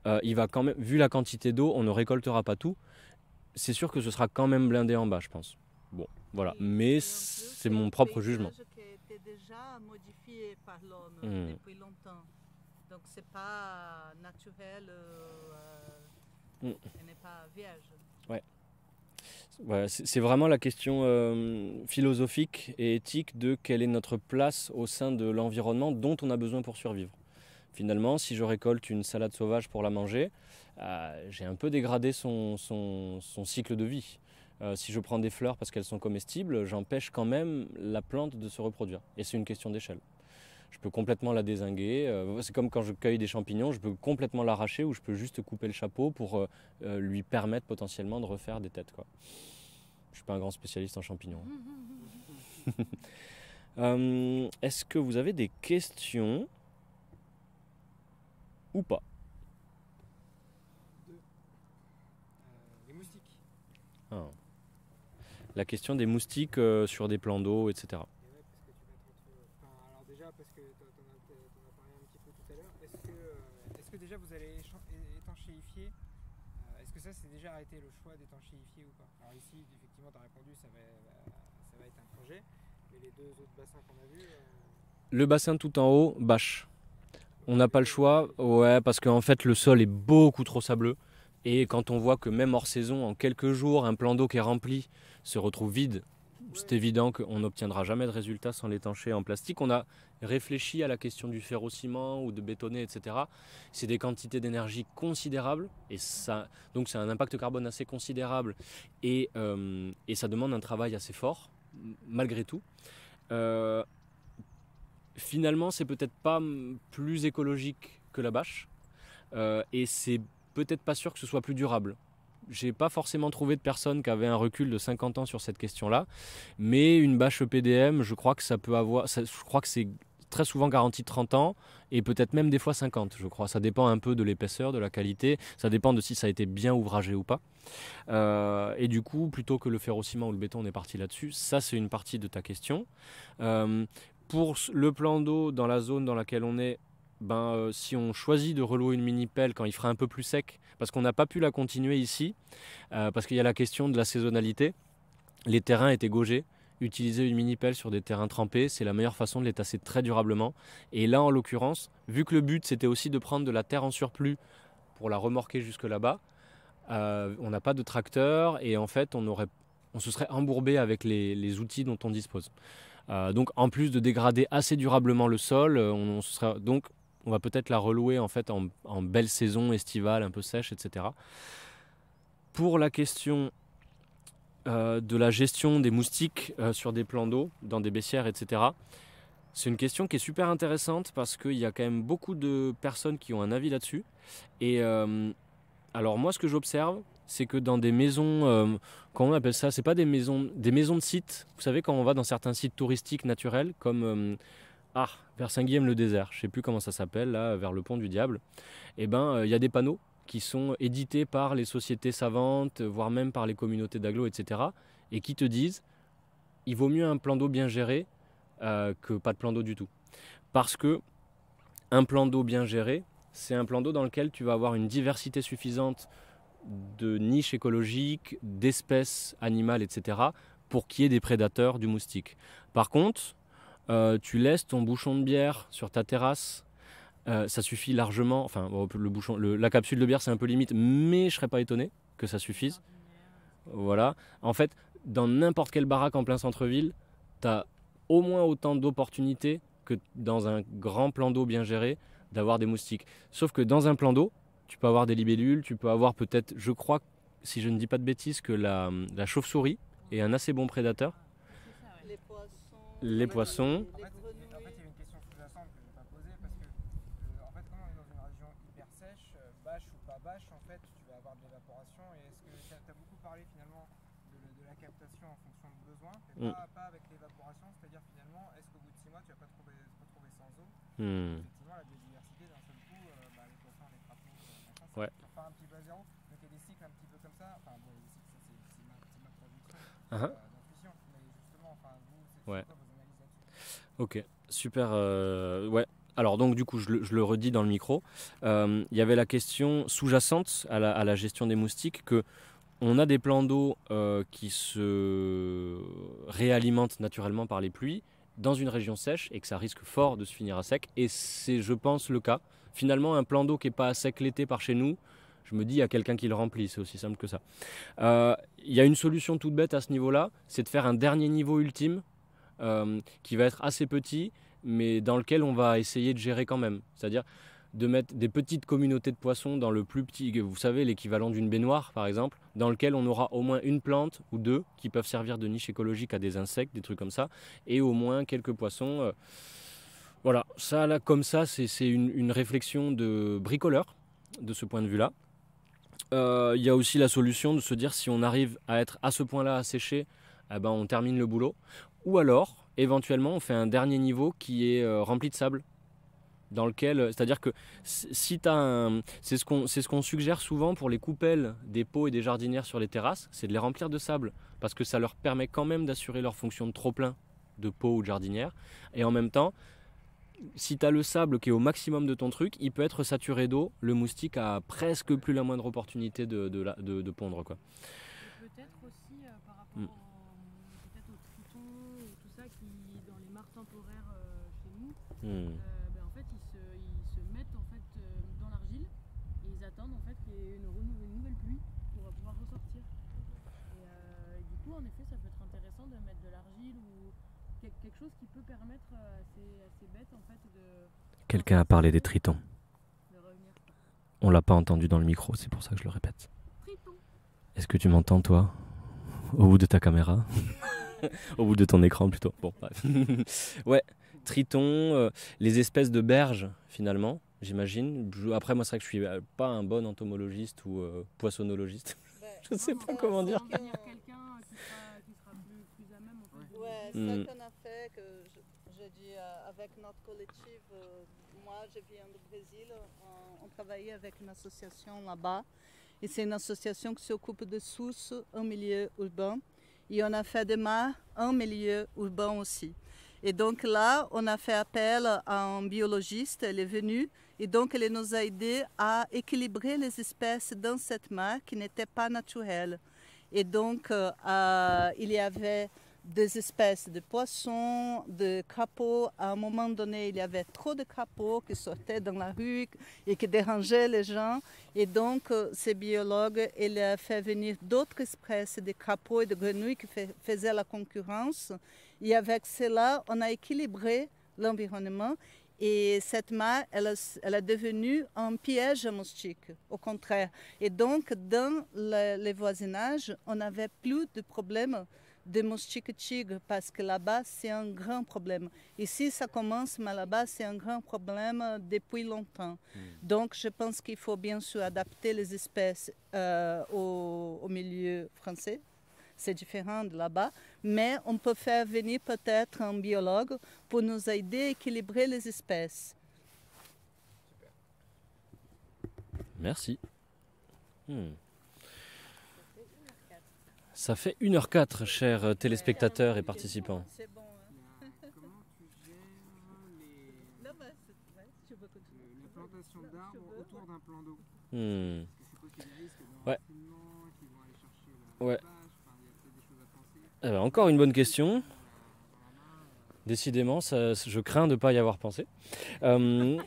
euh, il va quand même, vu la quantité d'eau, on ne récoltera pas tout. C'est sûr que ce sera quand même blindé en bas, je pense. Bon, voilà. Mais c'est mon propre jugement déjà modifié par l'homme euh, hmm. depuis longtemps. Donc c'est pas naturel, euh, euh hmm. n'est pas vierge. Ouais. c'est vraiment la question euh, philosophique et éthique de quelle est notre place au sein de l'environnement dont on a besoin pour survivre. Finalement, si je récolte une salade sauvage pour la manger, j'ai un peu dégradé son cycle de vie. Euh, si je prends des fleurs parce qu'elles sont comestibles, j'empêche quand même la plante de se reproduire. Et c'est une question d'échelle. Je peux complètement la désinguer. Euh, c'est comme quand je cueille des champignons, je peux complètement l'arracher ou je peux juste couper le chapeau pour euh, lui permettre potentiellement de refaire des têtes. Je ne suis pas un grand spécialiste en champignons. Hein. Est-ce que vous avez des questions ou pas Oh la question des moustiques euh, sur des plans d'eau, etc. Euh, déjà vous allez étanchéifier euh, Est-ce que ça c'est déjà arrêté le choix d'étanchéifier ou pas Alors ici effectivement tu as répondu ça va, ça va, être un projet, mais les deux autres bassins qu'on a vus... Le bassin tout en haut, bâche. On n'a pas le choix, ouais, parce qu'en fait le sol est beaucoup trop sableux. Et quand on voit que même hors saison, en quelques jours, un plan d'eau qui est rempli se retrouve vide, c'est évident qu'on n'obtiendra jamais de résultats sans l'étancher en plastique. On a réfléchi à la question du ferrociment ou de bétonner, etc. C'est des quantités d'énergie considérables et ça, donc c'est un impact carbone assez considérable euh, et, ça demande un travail assez fort malgré tout. Euh, finalement, c'est peut-être pas hum, plus écologique que la bâche euh, et c'est peut-être pas sûr que ce soit plus durable. J'ai pas forcément trouvé de personne qui avait un recul de 50 ans sur cette question-là, mais une bâche EPDM, je crois que ça peut avoir, je crois que c'est très souvent garanti 30 ans et peut-être même des fois 50, je crois. Ça dépend un peu de l'épaisseur, de la qualité, ça dépend de si ça a été bien ouvragé ou pas. Euh, et du coup, plutôt que le ferro-ciment ou le béton, on est parti là-dessus. Ça, c'est une partie de ta question. Euh, pour le plan d'eau dans la zone dans laquelle on est, ben, euh, si on choisit de relouer une mini-pelle quand il fera un peu plus sec, parce qu'on n'a pas pu la continuer ici, euh, parce qu'il y a la question de la saisonnalité, les terrains étaient gaugés. Utiliser une mini-pelle sur des terrains trempés, c'est la meilleure façon de les tasser très durablement. Et là, en l'occurrence, vu que le but c'était aussi de prendre de la terre en surplus pour la remorquer jusque là-bas, euh, on n'a pas de tracteur et en fait, on, aurait, on se serait embourbé avec les, outils dont on dispose. donc en plus de dégrader assez durablement le sol, on, se serait... donc on va peut-être la relouer en fait en, belle saison estivale, un peu sèche, etc. Pour la question euh, de la gestion des moustiques euh, sur des plans d'eau, dans des baissières, etc. C'est une question qui est super intéressante parce qu'il y a quand même beaucoup de personnes qui ont un avis là-dessus. Et euh, alors moi, ce que j'observe, c'est que dans des maisons, comment on appelle ça C'est pas des maisons, des maisons de sites. Vous savez, quand on va dans certains sites touristiques naturels, comme ah, vers Saint-Guillaume-le-Désert, je ne sais plus comment ça s'appelle, là, vers le pont du Diable, eh ben, euh, il y a des panneaux qui sont édités par les sociétés savantes, voire même par les communautés d'agglos, etc., et qui te disent, il vaut mieux un plan d'eau bien géré euh, que pas de plan d'eau du tout. Parce que un plan d'eau bien géré, c'est un plan d'eau dans lequel tu vas avoir une diversité suffisante de niches écologiques, d'espèces animales, etc., pour qu'il y ait des prédateurs du moustique. Par contre, euh, tu laisses ton bouchon de bière sur ta terrasse. Euh, ça suffit largement. Enfin, le bouchon, la capsule de bière, c'est un peu limite, mais je serais pas étonné que ça suffise. Voilà. En fait, dans n'importe quelle baraque en plein centre-ville, tu as au moins autant d'opportunités que dans un grand plan d'eau bien géré d'avoir des moustiques. Sauf que dans un plan d'eau, tu peux avoir des libellules, tu peux avoir peut-être, je crois, si je ne dis pas de bêtises, que la, chauve-souris est un assez bon prédateur les poissons. En fait, il y a une question sous-jacente que je n'ai pas posée parce que, euh, en fait, comme on est dans une région hyper sèche, euh, bâche ou pas bâche, en fait, tu vas avoir de l'évaporation. Et est-ce que tu as, beaucoup parlé finalement de, de, la captation en fonction de besoin, mais mm. pas, avec l'évaporation C'est-à-dire finalement, est-ce qu'au bout de 6 mois, tu vas pas te retrouver, sans eau mm. Effectivement, la biodiversité, d'un seul coup, euh, bah, les poissons, les crapauds, machin, ça faire un petit peu à zéro. Donc il y des cycles un petit peu comme ça. Enfin, bon, les cycles, c'est ma, traduction. Donc, Uh on mais justement, enfin, vous, c'est Ok, super. Euh, ouais. Alors donc du coup, je le, redis dans le micro, euh, il y avait la question sous-jacente à, la, gestion des moustiques que on a des plans d'eau euh, qui se réalimentent naturellement par les pluies dans une région sèche et que ça risque fort de se finir à sec. Et c'est, je pense, le cas. Finalement, un plan d'eau qui n'est pas à sec l'été par chez nous, je me dis, il y a quelqu'un qui le remplit, c'est aussi simple que ça. Il y a une solution toute bête à ce niveau-là, c'est de faire un dernier niveau ultime euh, qui va être assez petit, mais dans lequel on va essayer de gérer quand même. C'est-à-dire de mettre des petites communautés de poissons dans le plus petit, vous savez, l'équivalent d'une baignoire par exemple, dans lequel on aura au moins une plante ou deux qui peuvent servir de niche écologique à des insectes, des trucs comme ça, et au moins quelques poissons. Euh. Voilà, ça là comme ça, c'est une, réflexion de bricoleur de ce point de vue-là. Euh, il y a aussi la solution de se dire si on arrive à être à ce point-là asséché, eh ben on termine le boulot. Ou alors, éventuellement, on fait un dernier niveau qui est euh, rempli de sable. Dans lequel, euh, c'est-à-dire que si tu as C'est ce qu'on suggère souvent pour les coupelles des pots et des jardinières sur les terrasses, c'est de les remplir de sable. Parce que ça leur permet quand même d'assurer leur fonction de trop-plein de pots ou de jardinière. Et en même temps, si tu as le sable qui est au maximum de ton truc, il peut être saturé d'eau. Le moustique a presque plus la moindre opportunité de, de pondre. Quoi. temporaire euh, chez nous, hmm. euh, ben, en fait, ils se, ils se, mettent en fait, euh, dans l'argile et ils attendent en fait, qu'il y ait une, nouvelle pluie pour pouvoir ressortir. Et, du coup, en effet, ça peut être intéressant de mettre de l'argile ou quelque chose qui peut permettre à ces, bêtes en fait, de... Quelqu'un a parlé des tritons. On l'a pas entendu dans le micro, c'est pour ça que je le répète. Est-ce que tu m'entends toi Au bout de ta caméra Au bout de ton écran plutôt. ouais, Triton, euh, les espèces de berges finalement, j'imagine. Après, moi, c'est vrai que je suis euh, pas un bon entomologiste ou euh, poissonologiste. Bah, je ne sais pas comment dire. quelqu'un euh, qui sera, qui sera plus, plus, à même. En fait. Ouais, ça mm. qu'on a fait, que je, avec notre collectif, moi, je viens du Brésil, on, on travaillait avec une association là-bas. Et c'est une association qui s'occupe de sources en milieu urbain et on a fait des mares en milieu urbain aussi. Et donc là, on a fait appel à un biologiste, elle est venue, et donc elle nous a aidé à équilibrer les espèces dans cette mare qui n'était pas naturelle. Et donc, euh, il y avait des espèces de poissons, de crapauds. À un moment donné, il y avait trop de crapauds qui sortaient dans la rue et qui dérangeaient les gens. Et donc, euh, ces biologues, il a fait venir d'autres espèces de crapauds et de grenouilles qui faisaient la concurrence. Et avec cela, on a équilibré l'environnement. Et cette mare, elle, est devenue un piège à moustiques, au contraire. Et donc, dans le, les voisinages, on n'avait plus de problèmes de tigres parce que là-bas, c'est un grand problème. Ici, ça commence, mais là-bas, c'est un grand problème depuis longtemps. Hmm. Donc, je pense qu'il faut bien sûr adapter les espèces euh, au, milieu français, c'est différent de là-bas, mais on peut faire venir peut-être un biologue pour nous aider à équilibrer les espèces. Merci. Hmm. Ça fait 1h04, chers téléspectateurs et participants. C'est bon, hein? Comment tu gères les. Là-bas, c'est vrai, veux continuer. La plantation d'arbres autour d'un plan d'eau. C'est toi qui dises que dans les documents qu'ils vont aller chercher là, il y a peut-être des choses à penser. Encore une bonne question. Décidément, je crains de ne pas y avoir pensé. Euh,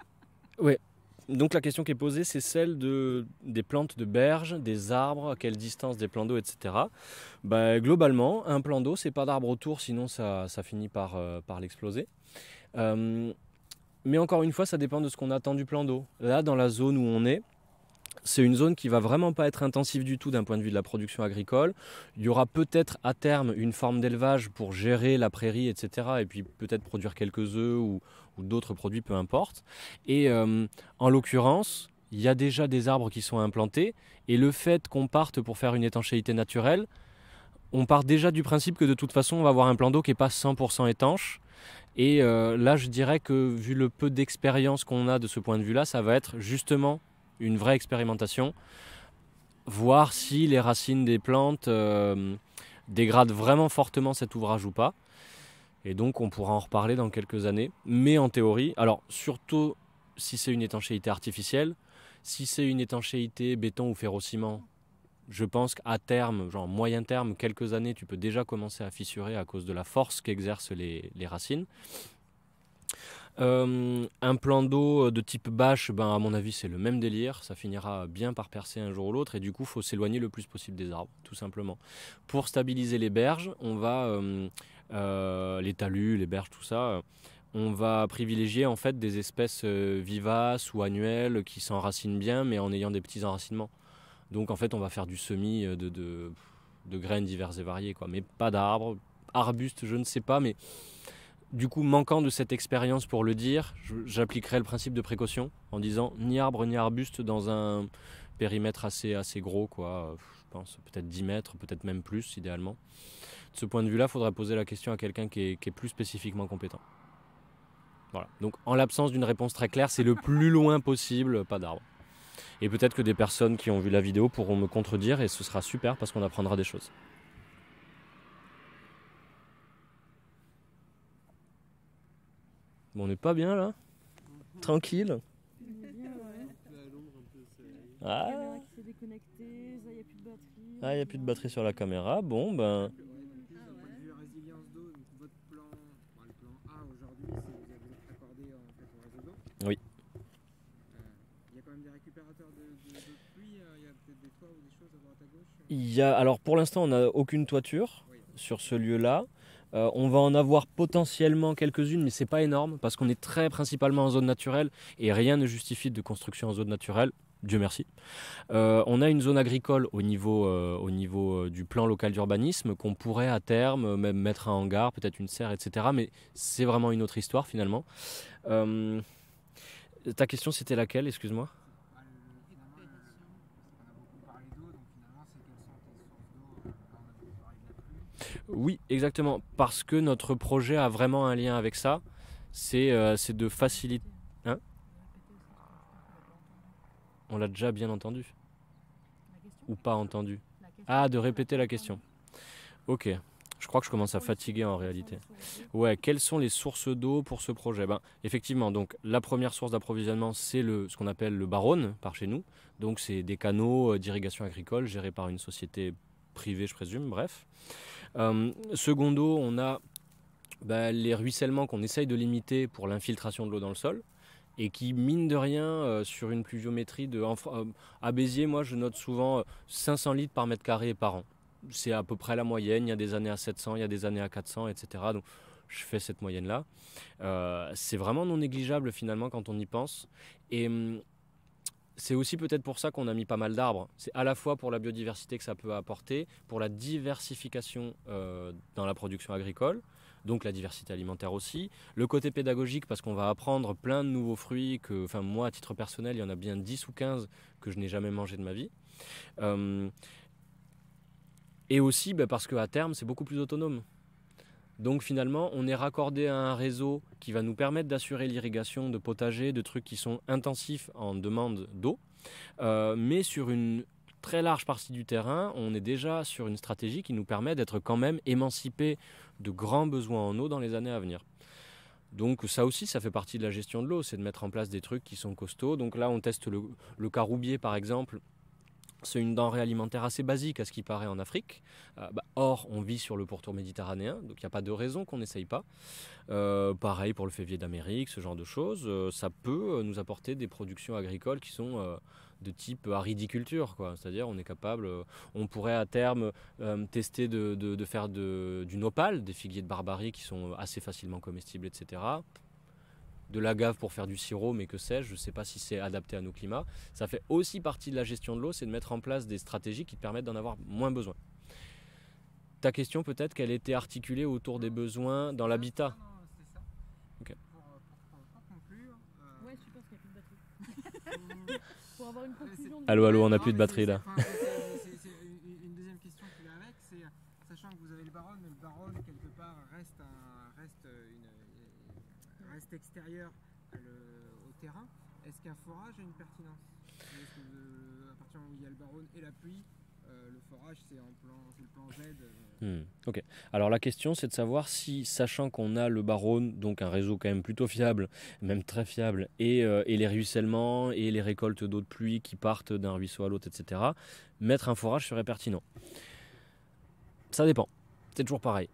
oui. Donc la question qui est posée, c'est celle de, des plantes de berge, des arbres, à quelle distance des plans d'eau, etc. Bah, globalement, un plan d'eau, c'est pas d'arbre autour, sinon ça, finit par, euh, par l'exploser. Euh, mais encore une fois, ça dépend de ce qu'on attend du plan d'eau. Là, dans la zone où on est, c'est une zone qui va vraiment pas être intensive du tout d'un point de vue de la production agricole. Il y aura peut-être à terme une forme d'élevage pour gérer la prairie, etc. Et puis peut-être produire quelques œufs ou, ou d'autres produits, peu importe. Et euh, en l'occurrence, il y a déjà des arbres qui sont implantés, et le fait qu'on parte pour faire une étanchéité naturelle, on part déjà du principe que de toute façon on va avoir un plan d'eau qui n'est pas 100% étanche. Et euh, là, je dirais que vu le peu d'expérience qu'on a de ce point de vue-là, ça va être justement une vraie expérimentation. Voir si les racines des plantes euh, dégradent vraiment fortement cet ouvrage ou pas. Et donc, on pourra en reparler dans quelques années. Mais en théorie, alors surtout si c'est une étanchéité artificielle, si c'est une étanchéité béton ou ferrociment, je pense qu'à terme, genre moyen terme, quelques années, tu peux déjà commencer à fissurer à cause de la force qu'exercent les, racines. Euh, un plan d'eau de type bâche, ben, à mon avis, c'est le même délire. Ça finira bien par percer un jour ou l'autre. Et du coup, il faut s'éloigner le plus possible des arbres, tout simplement. Pour stabiliser les berges, on va euh, euh, les talus, les berges, tout ça euh, on va privilégier en fait des espèces euh, vivaces ou annuelles qui s'enracinent bien mais en ayant des petits enracinements. Donc en fait on va faire du semis de, graines diverses et variées quoi, mais pas d'arbres, arbustes je ne sais pas mais du coup manquant de cette expérience pour le dire, j'appliquerai le principe de précaution en disant ni arbre ni arbuste dans un périmètre assez, assez gros quoi, je pense peut-être 10 mètres, peut-être même plus idéalement de ce point de vue-là, il faudra poser la question à quelqu'un qui, est, plus spécifiquement compétent. Voilà. Donc, en l'absence d'une réponse très claire, c'est le plus loin possible, pas d'arbre. Et peut-être que des personnes qui ont vu la vidéo pourront me contredire et ce sera super parce qu'on apprendra des choses. on n'est pas bien là Tranquille Ah, il n'y ah, a plus de batterie sur la caméra. Bon, ben. Euh Il a, Alors pour l'instant, on n'a aucune toiture sur ce lieu-là. Euh, on va en avoir potentiellement quelques-unes, mais ce n'est pas énorme parce qu'on est très principalement en zone naturelle et rien ne justifie de construction en zone naturelle. Dieu merci. Euh, on a une zone agricole au niveau, au niveau du plan local d'urbanisme qu'on pourrait à terme même mettre un hangar, peut-être une serre, etc. Mais c'est vraiment une autre histoire finalement. ta question c'était laquelle, excuse-moi Oui, exactement, parce que notre projet a vraiment un lien avec ça. C'est euh, de faciliter. Hein On l'a déjà bien entendu Ou pas entendu Ah, de répéter la question. Ok. Je crois que je commence à fatiguer en réalité. Ouais, quelles sont les sources d'eau pour ce projet ben, Effectivement, donc la première source d'approvisionnement, c'est ce qu'on appelle le baronne par chez nous. Donc c'est des canaux euh, d'irrigation agricole gérés par une société privée, je présume, bref. Euh, secondo, on a bah, les ruissellements qu'on essaye de limiter pour l'infiltration de l'eau dans le sol et qui, mine de rien, euh, sur une pluviométrie de... Euh, à Béziers, moi, je note souvent 500 litres par mètre carré par an. C'est à peu près la moyenne. Il y a des années à 700, il y a des années à 400, etc. Donc, je fais cette moyenne-là. c'est vraiment non négligeable, finalement, quand on y pense. Et hum, c'est aussi peut-être pour ça qu'on a mis pas mal d'arbres. C'est à la fois pour la biodiversité que ça peut apporter, pour la diversification euh, dans la production agricole, donc la diversité alimentaire aussi. Le côté pédagogique, parce qu'on va apprendre plein de nouveaux fruits que, enfin, moi, à titre personnel, il y en a bien 10 ou 15 que je n'ai jamais mangé de ma vie. Euh, et aussi bah, parce qu'à terme, c'est beaucoup plus autonome. Donc finalement, on est raccordé à un réseau qui va nous permettre d'assurer l'irrigation de potagers, de trucs qui sont intensifs en demande d'eau. Euh, mais sur une très large partie du terrain, on est déjà sur une stratégie qui nous permet d'être quand même émancipé de grands besoins en eau dans les années à venir. Donc ça aussi, ça fait partie de la gestion de l'eau, c'est de mettre en place des trucs qui sont costauds. Donc là, on teste le caroubier par exemple, c'est une denrée alimentaire assez basique à ce qui paraît en Afrique. Euh, bah, or, on vit sur le pourtour méditerranéen, donc il n'y a pas de raison qu'on n'essaye pas. Euh, pareil pour le févier d'Amérique, ce genre de choses. Euh, ça peut nous apporter des productions agricoles qui sont de type aridiculture. C'est-à-dire, on est capable, on pourrait à terme tester de, faire du nopal, des figuiers de barbarie qui sont assez facilement comestibles, etc de la gave pour faire du sirop, mais que sais-je, je ne sais pas si c'est adapté à nos climats. Ça fait aussi partie de la gestion de l'eau, c'est de mettre en place des stratégies qui te permettent d'en avoir moins besoin. Ta question peut-être qu'elle était articulée autour des besoins dans l'habitat. Allo, allo, Allô, on n'a plus de batterie là. extérieur au terrain, est-ce qu'un forage a une pertinence euh, À partir du moment où il y a le baron et la pluie, euh, le forage, c'est le plan Z. Euh, hmm, ok. Alors la question, c'est de savoir si, sachant qu'on a le baron, donc un réseau quand même plutôt fiable, même très fiable, et, et les ruissellements et les récoltes d'eau de pluie qui partent d'un ruisseau à l'autre, etc., mettre un forage serait pertinent. Ça dépend. C'est toujours pareil.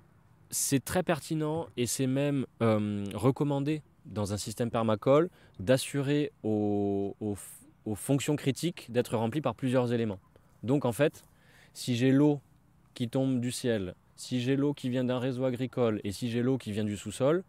C'est très pertinent et c'est même recommandé dans un système permacole, d'assurer aux, aux, fonctions critiques d'être remplies par plusieurs éléments. Donc en fait, si j'ai l'eau qui tombe du ciel, si j'ai l'eau qui vient d'un réseau agricole et si j'ai l'eau qui vient du sous-sol,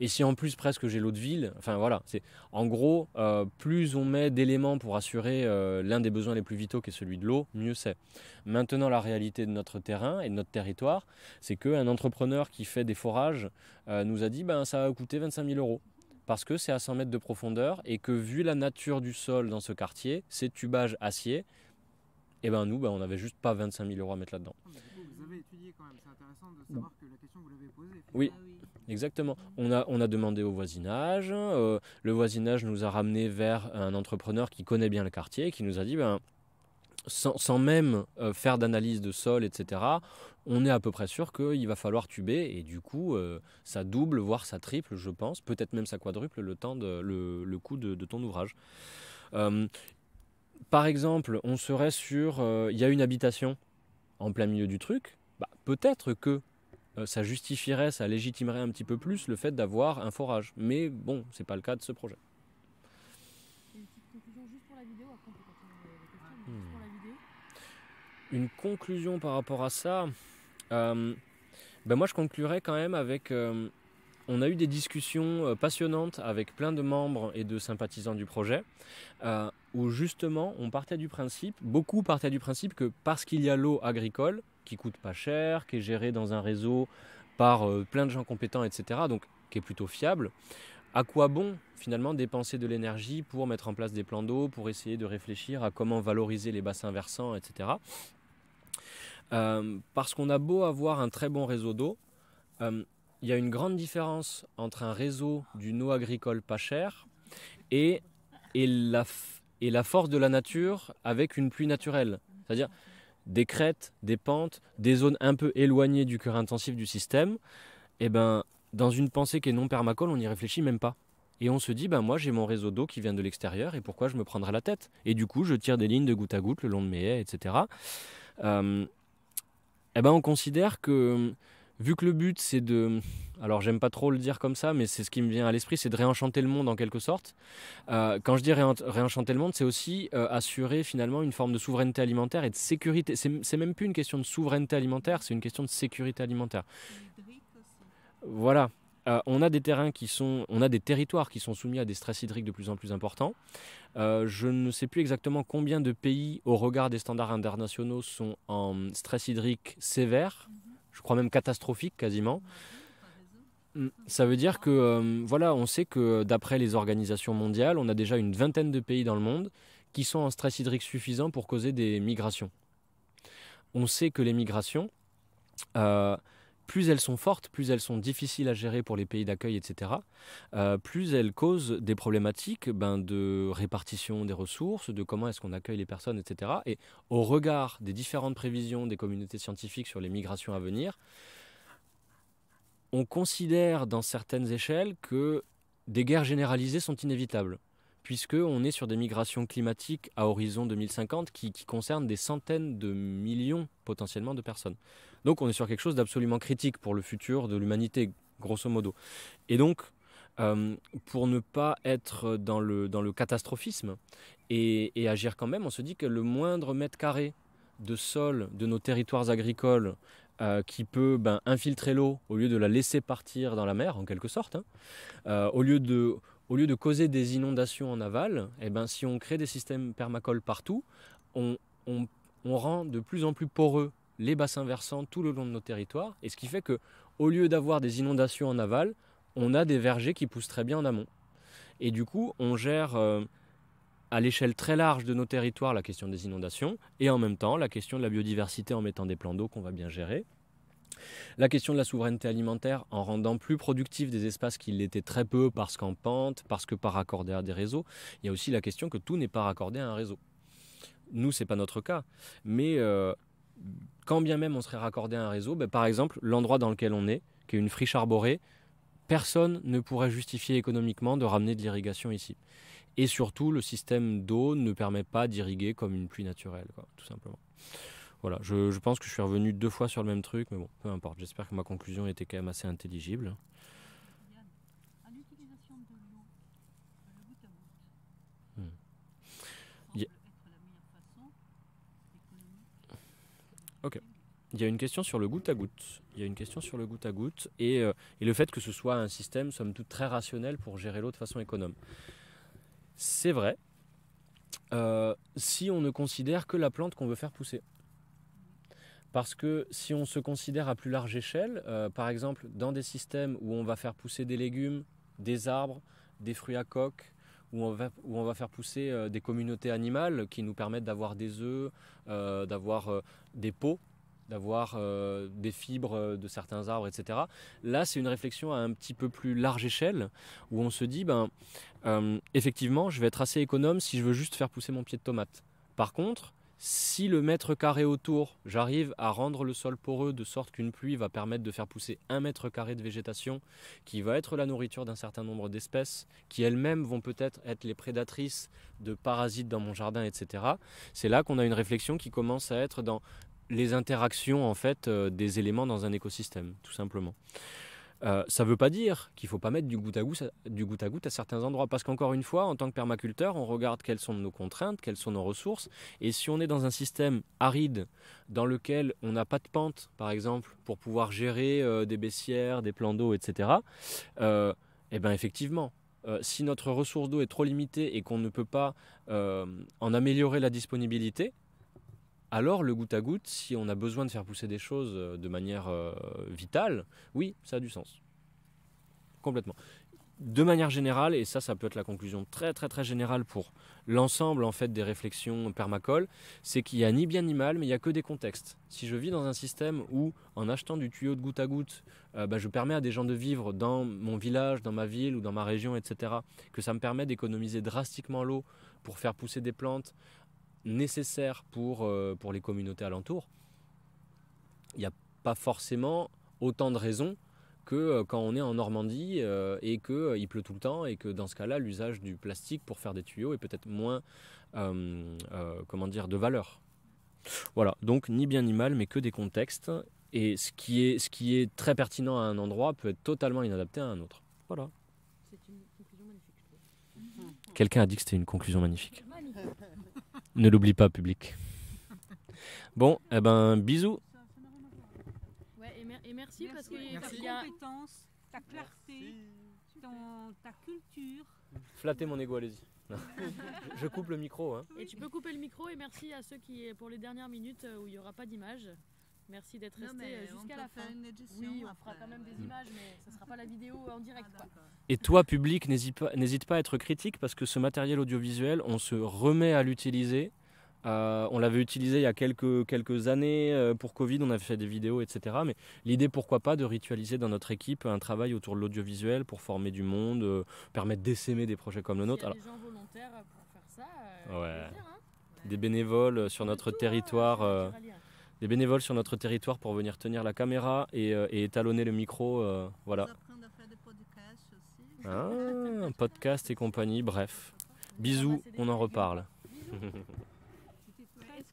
et si en plus presque j'ai l'eau de ville, enfin voilà, c'est en gros, euh, plus on met d'éléments pour assurer euh, l'un des besoins les plus vitaux qui est celui de l'eau, mieux c'est. Maintenant, la réalité de notre terrain et de notre territoire, c'est qu'un entrepreneur qui fait des forages euh, nous a dit ben ça va coûter 25 000 euros parce que c'est à 100 mètres de profondeur et que vu la nature du sol dans ce quartier, ces tubages acier, et eh ben nous, ben, on n'avait juste pas 25 000 euros à mettre là-dedans. Oui, exactement. On a, on a demandé au voisinage, euh, le voisinage nous a ramené vers un entrepreneur qui connaît bien le quartier, qui nous a dit, ben, sans, même euh, faire d'analyse de sol, etc., on est à peu près sûr qu'il va falloir tuber, et du coup, euh, ça double, voire ça triple, je pense, peut-être même ça quadruple le, temps de, le, coût de, de, ton ouvrage. par exemple, on serait sur, il y a une habitation en plein milieu du truc, bah, peut-être que euh, ça justifierait, ça légitimerait un petit peu plus le fait d'avoir un forage. Mais bon, c'est pas le cas de ce projet. Une conclusion par rapport à ça, ben moi je conclurai quand même avec euh, on a eu des discussions passionnantes avec plein de membres et de sympathisants du projet où justement on partait du principe, beaucoup partaient du principe que parce qu'il y a l'eau agricole, qui coûte pas cher, qui est gérée dans un réseau par euh, plein de gens compétents, etc., donc qui est plutôt fiable, à quoi bon finalement dépenser de l'énergie pour mettre en place des plans d'eau, pour essayer de réfléchir à comment valoriser les bassins versants, etc. Euh, parce qu'on a beau avoir un très bon réseau d'eau, euh, il y a une grande différence entre un réseau d'une eau agricole pas chère et, et la et la force de la nature avec une pluie naturelle. C'est-à-dire des crêtes, des pentes, des zones un peu éloignées du cœur intensif du système. Et eh ben, dans une pensée qui est non permacole, on n'y réfléchit même pas. Et on se dit, ben moi j'ai mon réseau d'eau qui vient de l'extérieur et pourquoi je me prendrais la tête Et du coup, je tire des lignes de goutte à goutte le long de mes haies, etc. Euh, eh ben on considère que vu que le but c'est de alors j'aime pas trop le dire comme ça mais c'est ce qui me vient à l'esprit c'est de réenchanter le monde en quelque sorte euh, quand je dis réenchanter le monde c'est aussi euh, assurer finalement une forme de souveraineté alimentaire et de sécurité c'est même plus une question de souveraineté alimentaire c'est une question de sécurité alimentaire voilà euh, on a des terrains qui sont, on a des territoires qui sont soumis à des stress hydriques de plus en plus importants. je ne sais plus exactement combien de pays, au regard des standards internationaux, sont en stress hydrique sévère, je crois même catastrophique quasiment. Mm. Ça veut dire que, euh, voilà, on sait que d'après les organisations mondiales, on a déjà une vingtaine de pays dans le monde qui sont en stress hydrique suffisant pour causer des migrations. On sait que les migrations, euh, plus elles sont fortes, plus elles sont difficiles à gérer pour les pays d'accueil, etc., euh, plus elles causent des problématiques ben, de répartition des ressources, de comment est-ce qu'on accueille les personnes, etc. Et au regard des différentes prévisions des communautés scientifiques sur les migrations à venir, on considère dans certaines échelles que des guerres généralisées sont inévitables on est sur des migrations climatiques à horizon 2050 qui, concernent des centaines de millions potentiellement de personnes. Donc on est sur quelque chose d'absolument critique pour le futur de l'humanité, grosso modo. Et donc, euh, pour ne pas être dans le, dans le catastrophisme et, agir quand même, on se dit que le moindre mètre carré de sol de nos territoires agricoles euh, qui peut ben, infiltrer l'eau au lieu de la laisser partir dans la mer, en quelque sorte. Hein, euh, au lieu de, au lieu de causer des inondations en aval, eh ben, si on crée des systèmes permacoles partout, on, rend de plus en plus poreux les bassins versants tout le long de nos territoires, et ce qui fait que au lieu d'avoir des inondations en aval, on a des vergers qui poussent très bien en amont. Et du coup, on gère euh, à l'échelle très large de nos territoires la question des inondations, et en même temps la question de la biodiversité en mettant des plans d'eau qu'on va bien gérer. La question de la souveraineté alimentaire en rendant plus productif des espaces qui l'étaient très peu parce qu'en pente, parce que pas raccordé à des réseaux. Il y a aussi la question que tout n'est pas raccordé à un réseau. Nous, c'est pas notre cas, mais euh, quand bien même on serait raccordé à un réseau, ben, par exemple, l'endroit dans lequel on est, qui est une friche arborée, personne ne pourrait justifier économiquement de ramener de l'irrigation ici. Et surtout, le système d'eau ne permet pas d'irriguer comme une pluie naturelle, tout simplement. Voilà, je, pense que je suis revenu deux fois sur le même truc, mais bon, peu importe. J'espère que ma conclusion était quand même assez intelligible. Ok. Il y a une question sur le goutte à goutte. Il y a une question sur le goutte à goutte et, euh, le fait que ce soit un système, somme toute, très rationnel pour gérer l'eau de façon économe. C'est vrai, euh, si on ne considère que la plante qu'on veut faire pousser. Parce que si on se considère à plus large échelle, euh, par exemple dans des systèmes où on va faire pousser des légumes, des arbres, des fruits à coque, où on va, faire pousser euh, des communautés animales qui nous permettent d'avoir des œufs, euh, d'avoir des peaux, d'avoir des fibres de certains arbres, etc. Là, c'est une réflexion à un petit peu plus large échelle, où on se dit, ben, effectivement, je vais être assez économe si je veux juste faire pousser mon pied de tomate. Par contre, si le mètre carré autour, j'arrive à rendre le sol poreux de sorte qu'une pluie va permettre de faire pousser un mètre carré de végétation qui va être la nourriture d'un certain nombre d'espèces qui elles-mêmes vont peut-être être les prédatrices de parasites dans mon jardin, etc. C'est là qu'on a une réflexion qui commence à être dans les interactions en fait euh, des éléments dans un écosystème, tout simplement. Euh, ça ne veut pas dire qu'il ne faut pas mettre du goutte, à goutte, à certains endroits, parce qu'encore une fois, en tant que permaculteur, on regarde quelles sont nos contraintes, quelles sont nos ressources, et si on est dans un système aride, dans lequel on n'a pas de pente, par exemple, pour pouvoir gérer euh, des baissières, des plans d'eau, etc., euh, eh bien effectivement, si notre ressource d'eau est trop limitée et qu'on ne peut pas en améliorer la disponibilité, alors le goutte à goutte, si on a besoin de faire pousser des choses euh, de manière euh, vitale, oui, ça a du sens. Complètement. De manière générale, et ça, ça peut être la conclusion très très très générale pour l'ensemble en fait des réflexions permacoles, c'est qu'il n'y a ni bien ni mal, mais il n'y a que des contextes. Si je vis dans un système où, en achetant du tuyau de goutte à goutte, euh, bah, je permets à des gens de vivre dans mon village, dans ma ville ou dans ma région, etc., que ça me permet d'économiser drastiquement l'eau pour faire pousser des plantes, nécessaire pour, euh, pour les communautés alentours, il n'y a pas forcément autant de raisons que euh, quand on est en Normandie euh, et qu'il il pleut tout le temps et que dans ce cas-là, l'usage du plastique pour faire des tuyaux est peut-être moins comment dire, de valeur. Voilà, donc ni bien ni mal, mais que des contextes. Et ce qui est, ce qui est très pertinent à un endroit peut être totalement inadapté à un autre. Voilà. Quelqu'un a dit que c'était une conclusion magnifique. Ne l'oublie pas, public. Bon, eh ben, bisous. Ouais, et, merci, parce que merci. ta compétence, ta clarté, ta culture. Flattez mon ego, allez-y. Je coupe le micro. Hein. Et tu peux couper le micro et merci à ceux qui, pour les dernières minutes euh, où il n'y aura pas d'image. Merci d'être resté euh, jusqu'à la fin. oui, on fera quand même des images, mais ça ne sera pas la vidéo en ah, direct. Et toi, public, n'hésite pas, pas, à être critique parce que ce matériel audiovisuel, on se remet à l'utiliser. Euh, on l'avait utilisé il y a quelques, quelques années euh, pour Covid, on avait fait des vidéos, etc. Mais l'idée, pourquoi pas, de ritualiser dans notre équipe un travail autour de l'audiovisuel pour former du monde, permettre d'essaimer des projets comme le nôtre. des gens volontaires pour faire ça. Ouais. Hein. Des bénévoles sur notre territoire des bénévoles sur notre territoire pour venir tenir la caméra et, euh, étalonner le micro. Euh, voilà. À podcast ah, et compagnie, bref. Bisous, ah bah, on en reparle.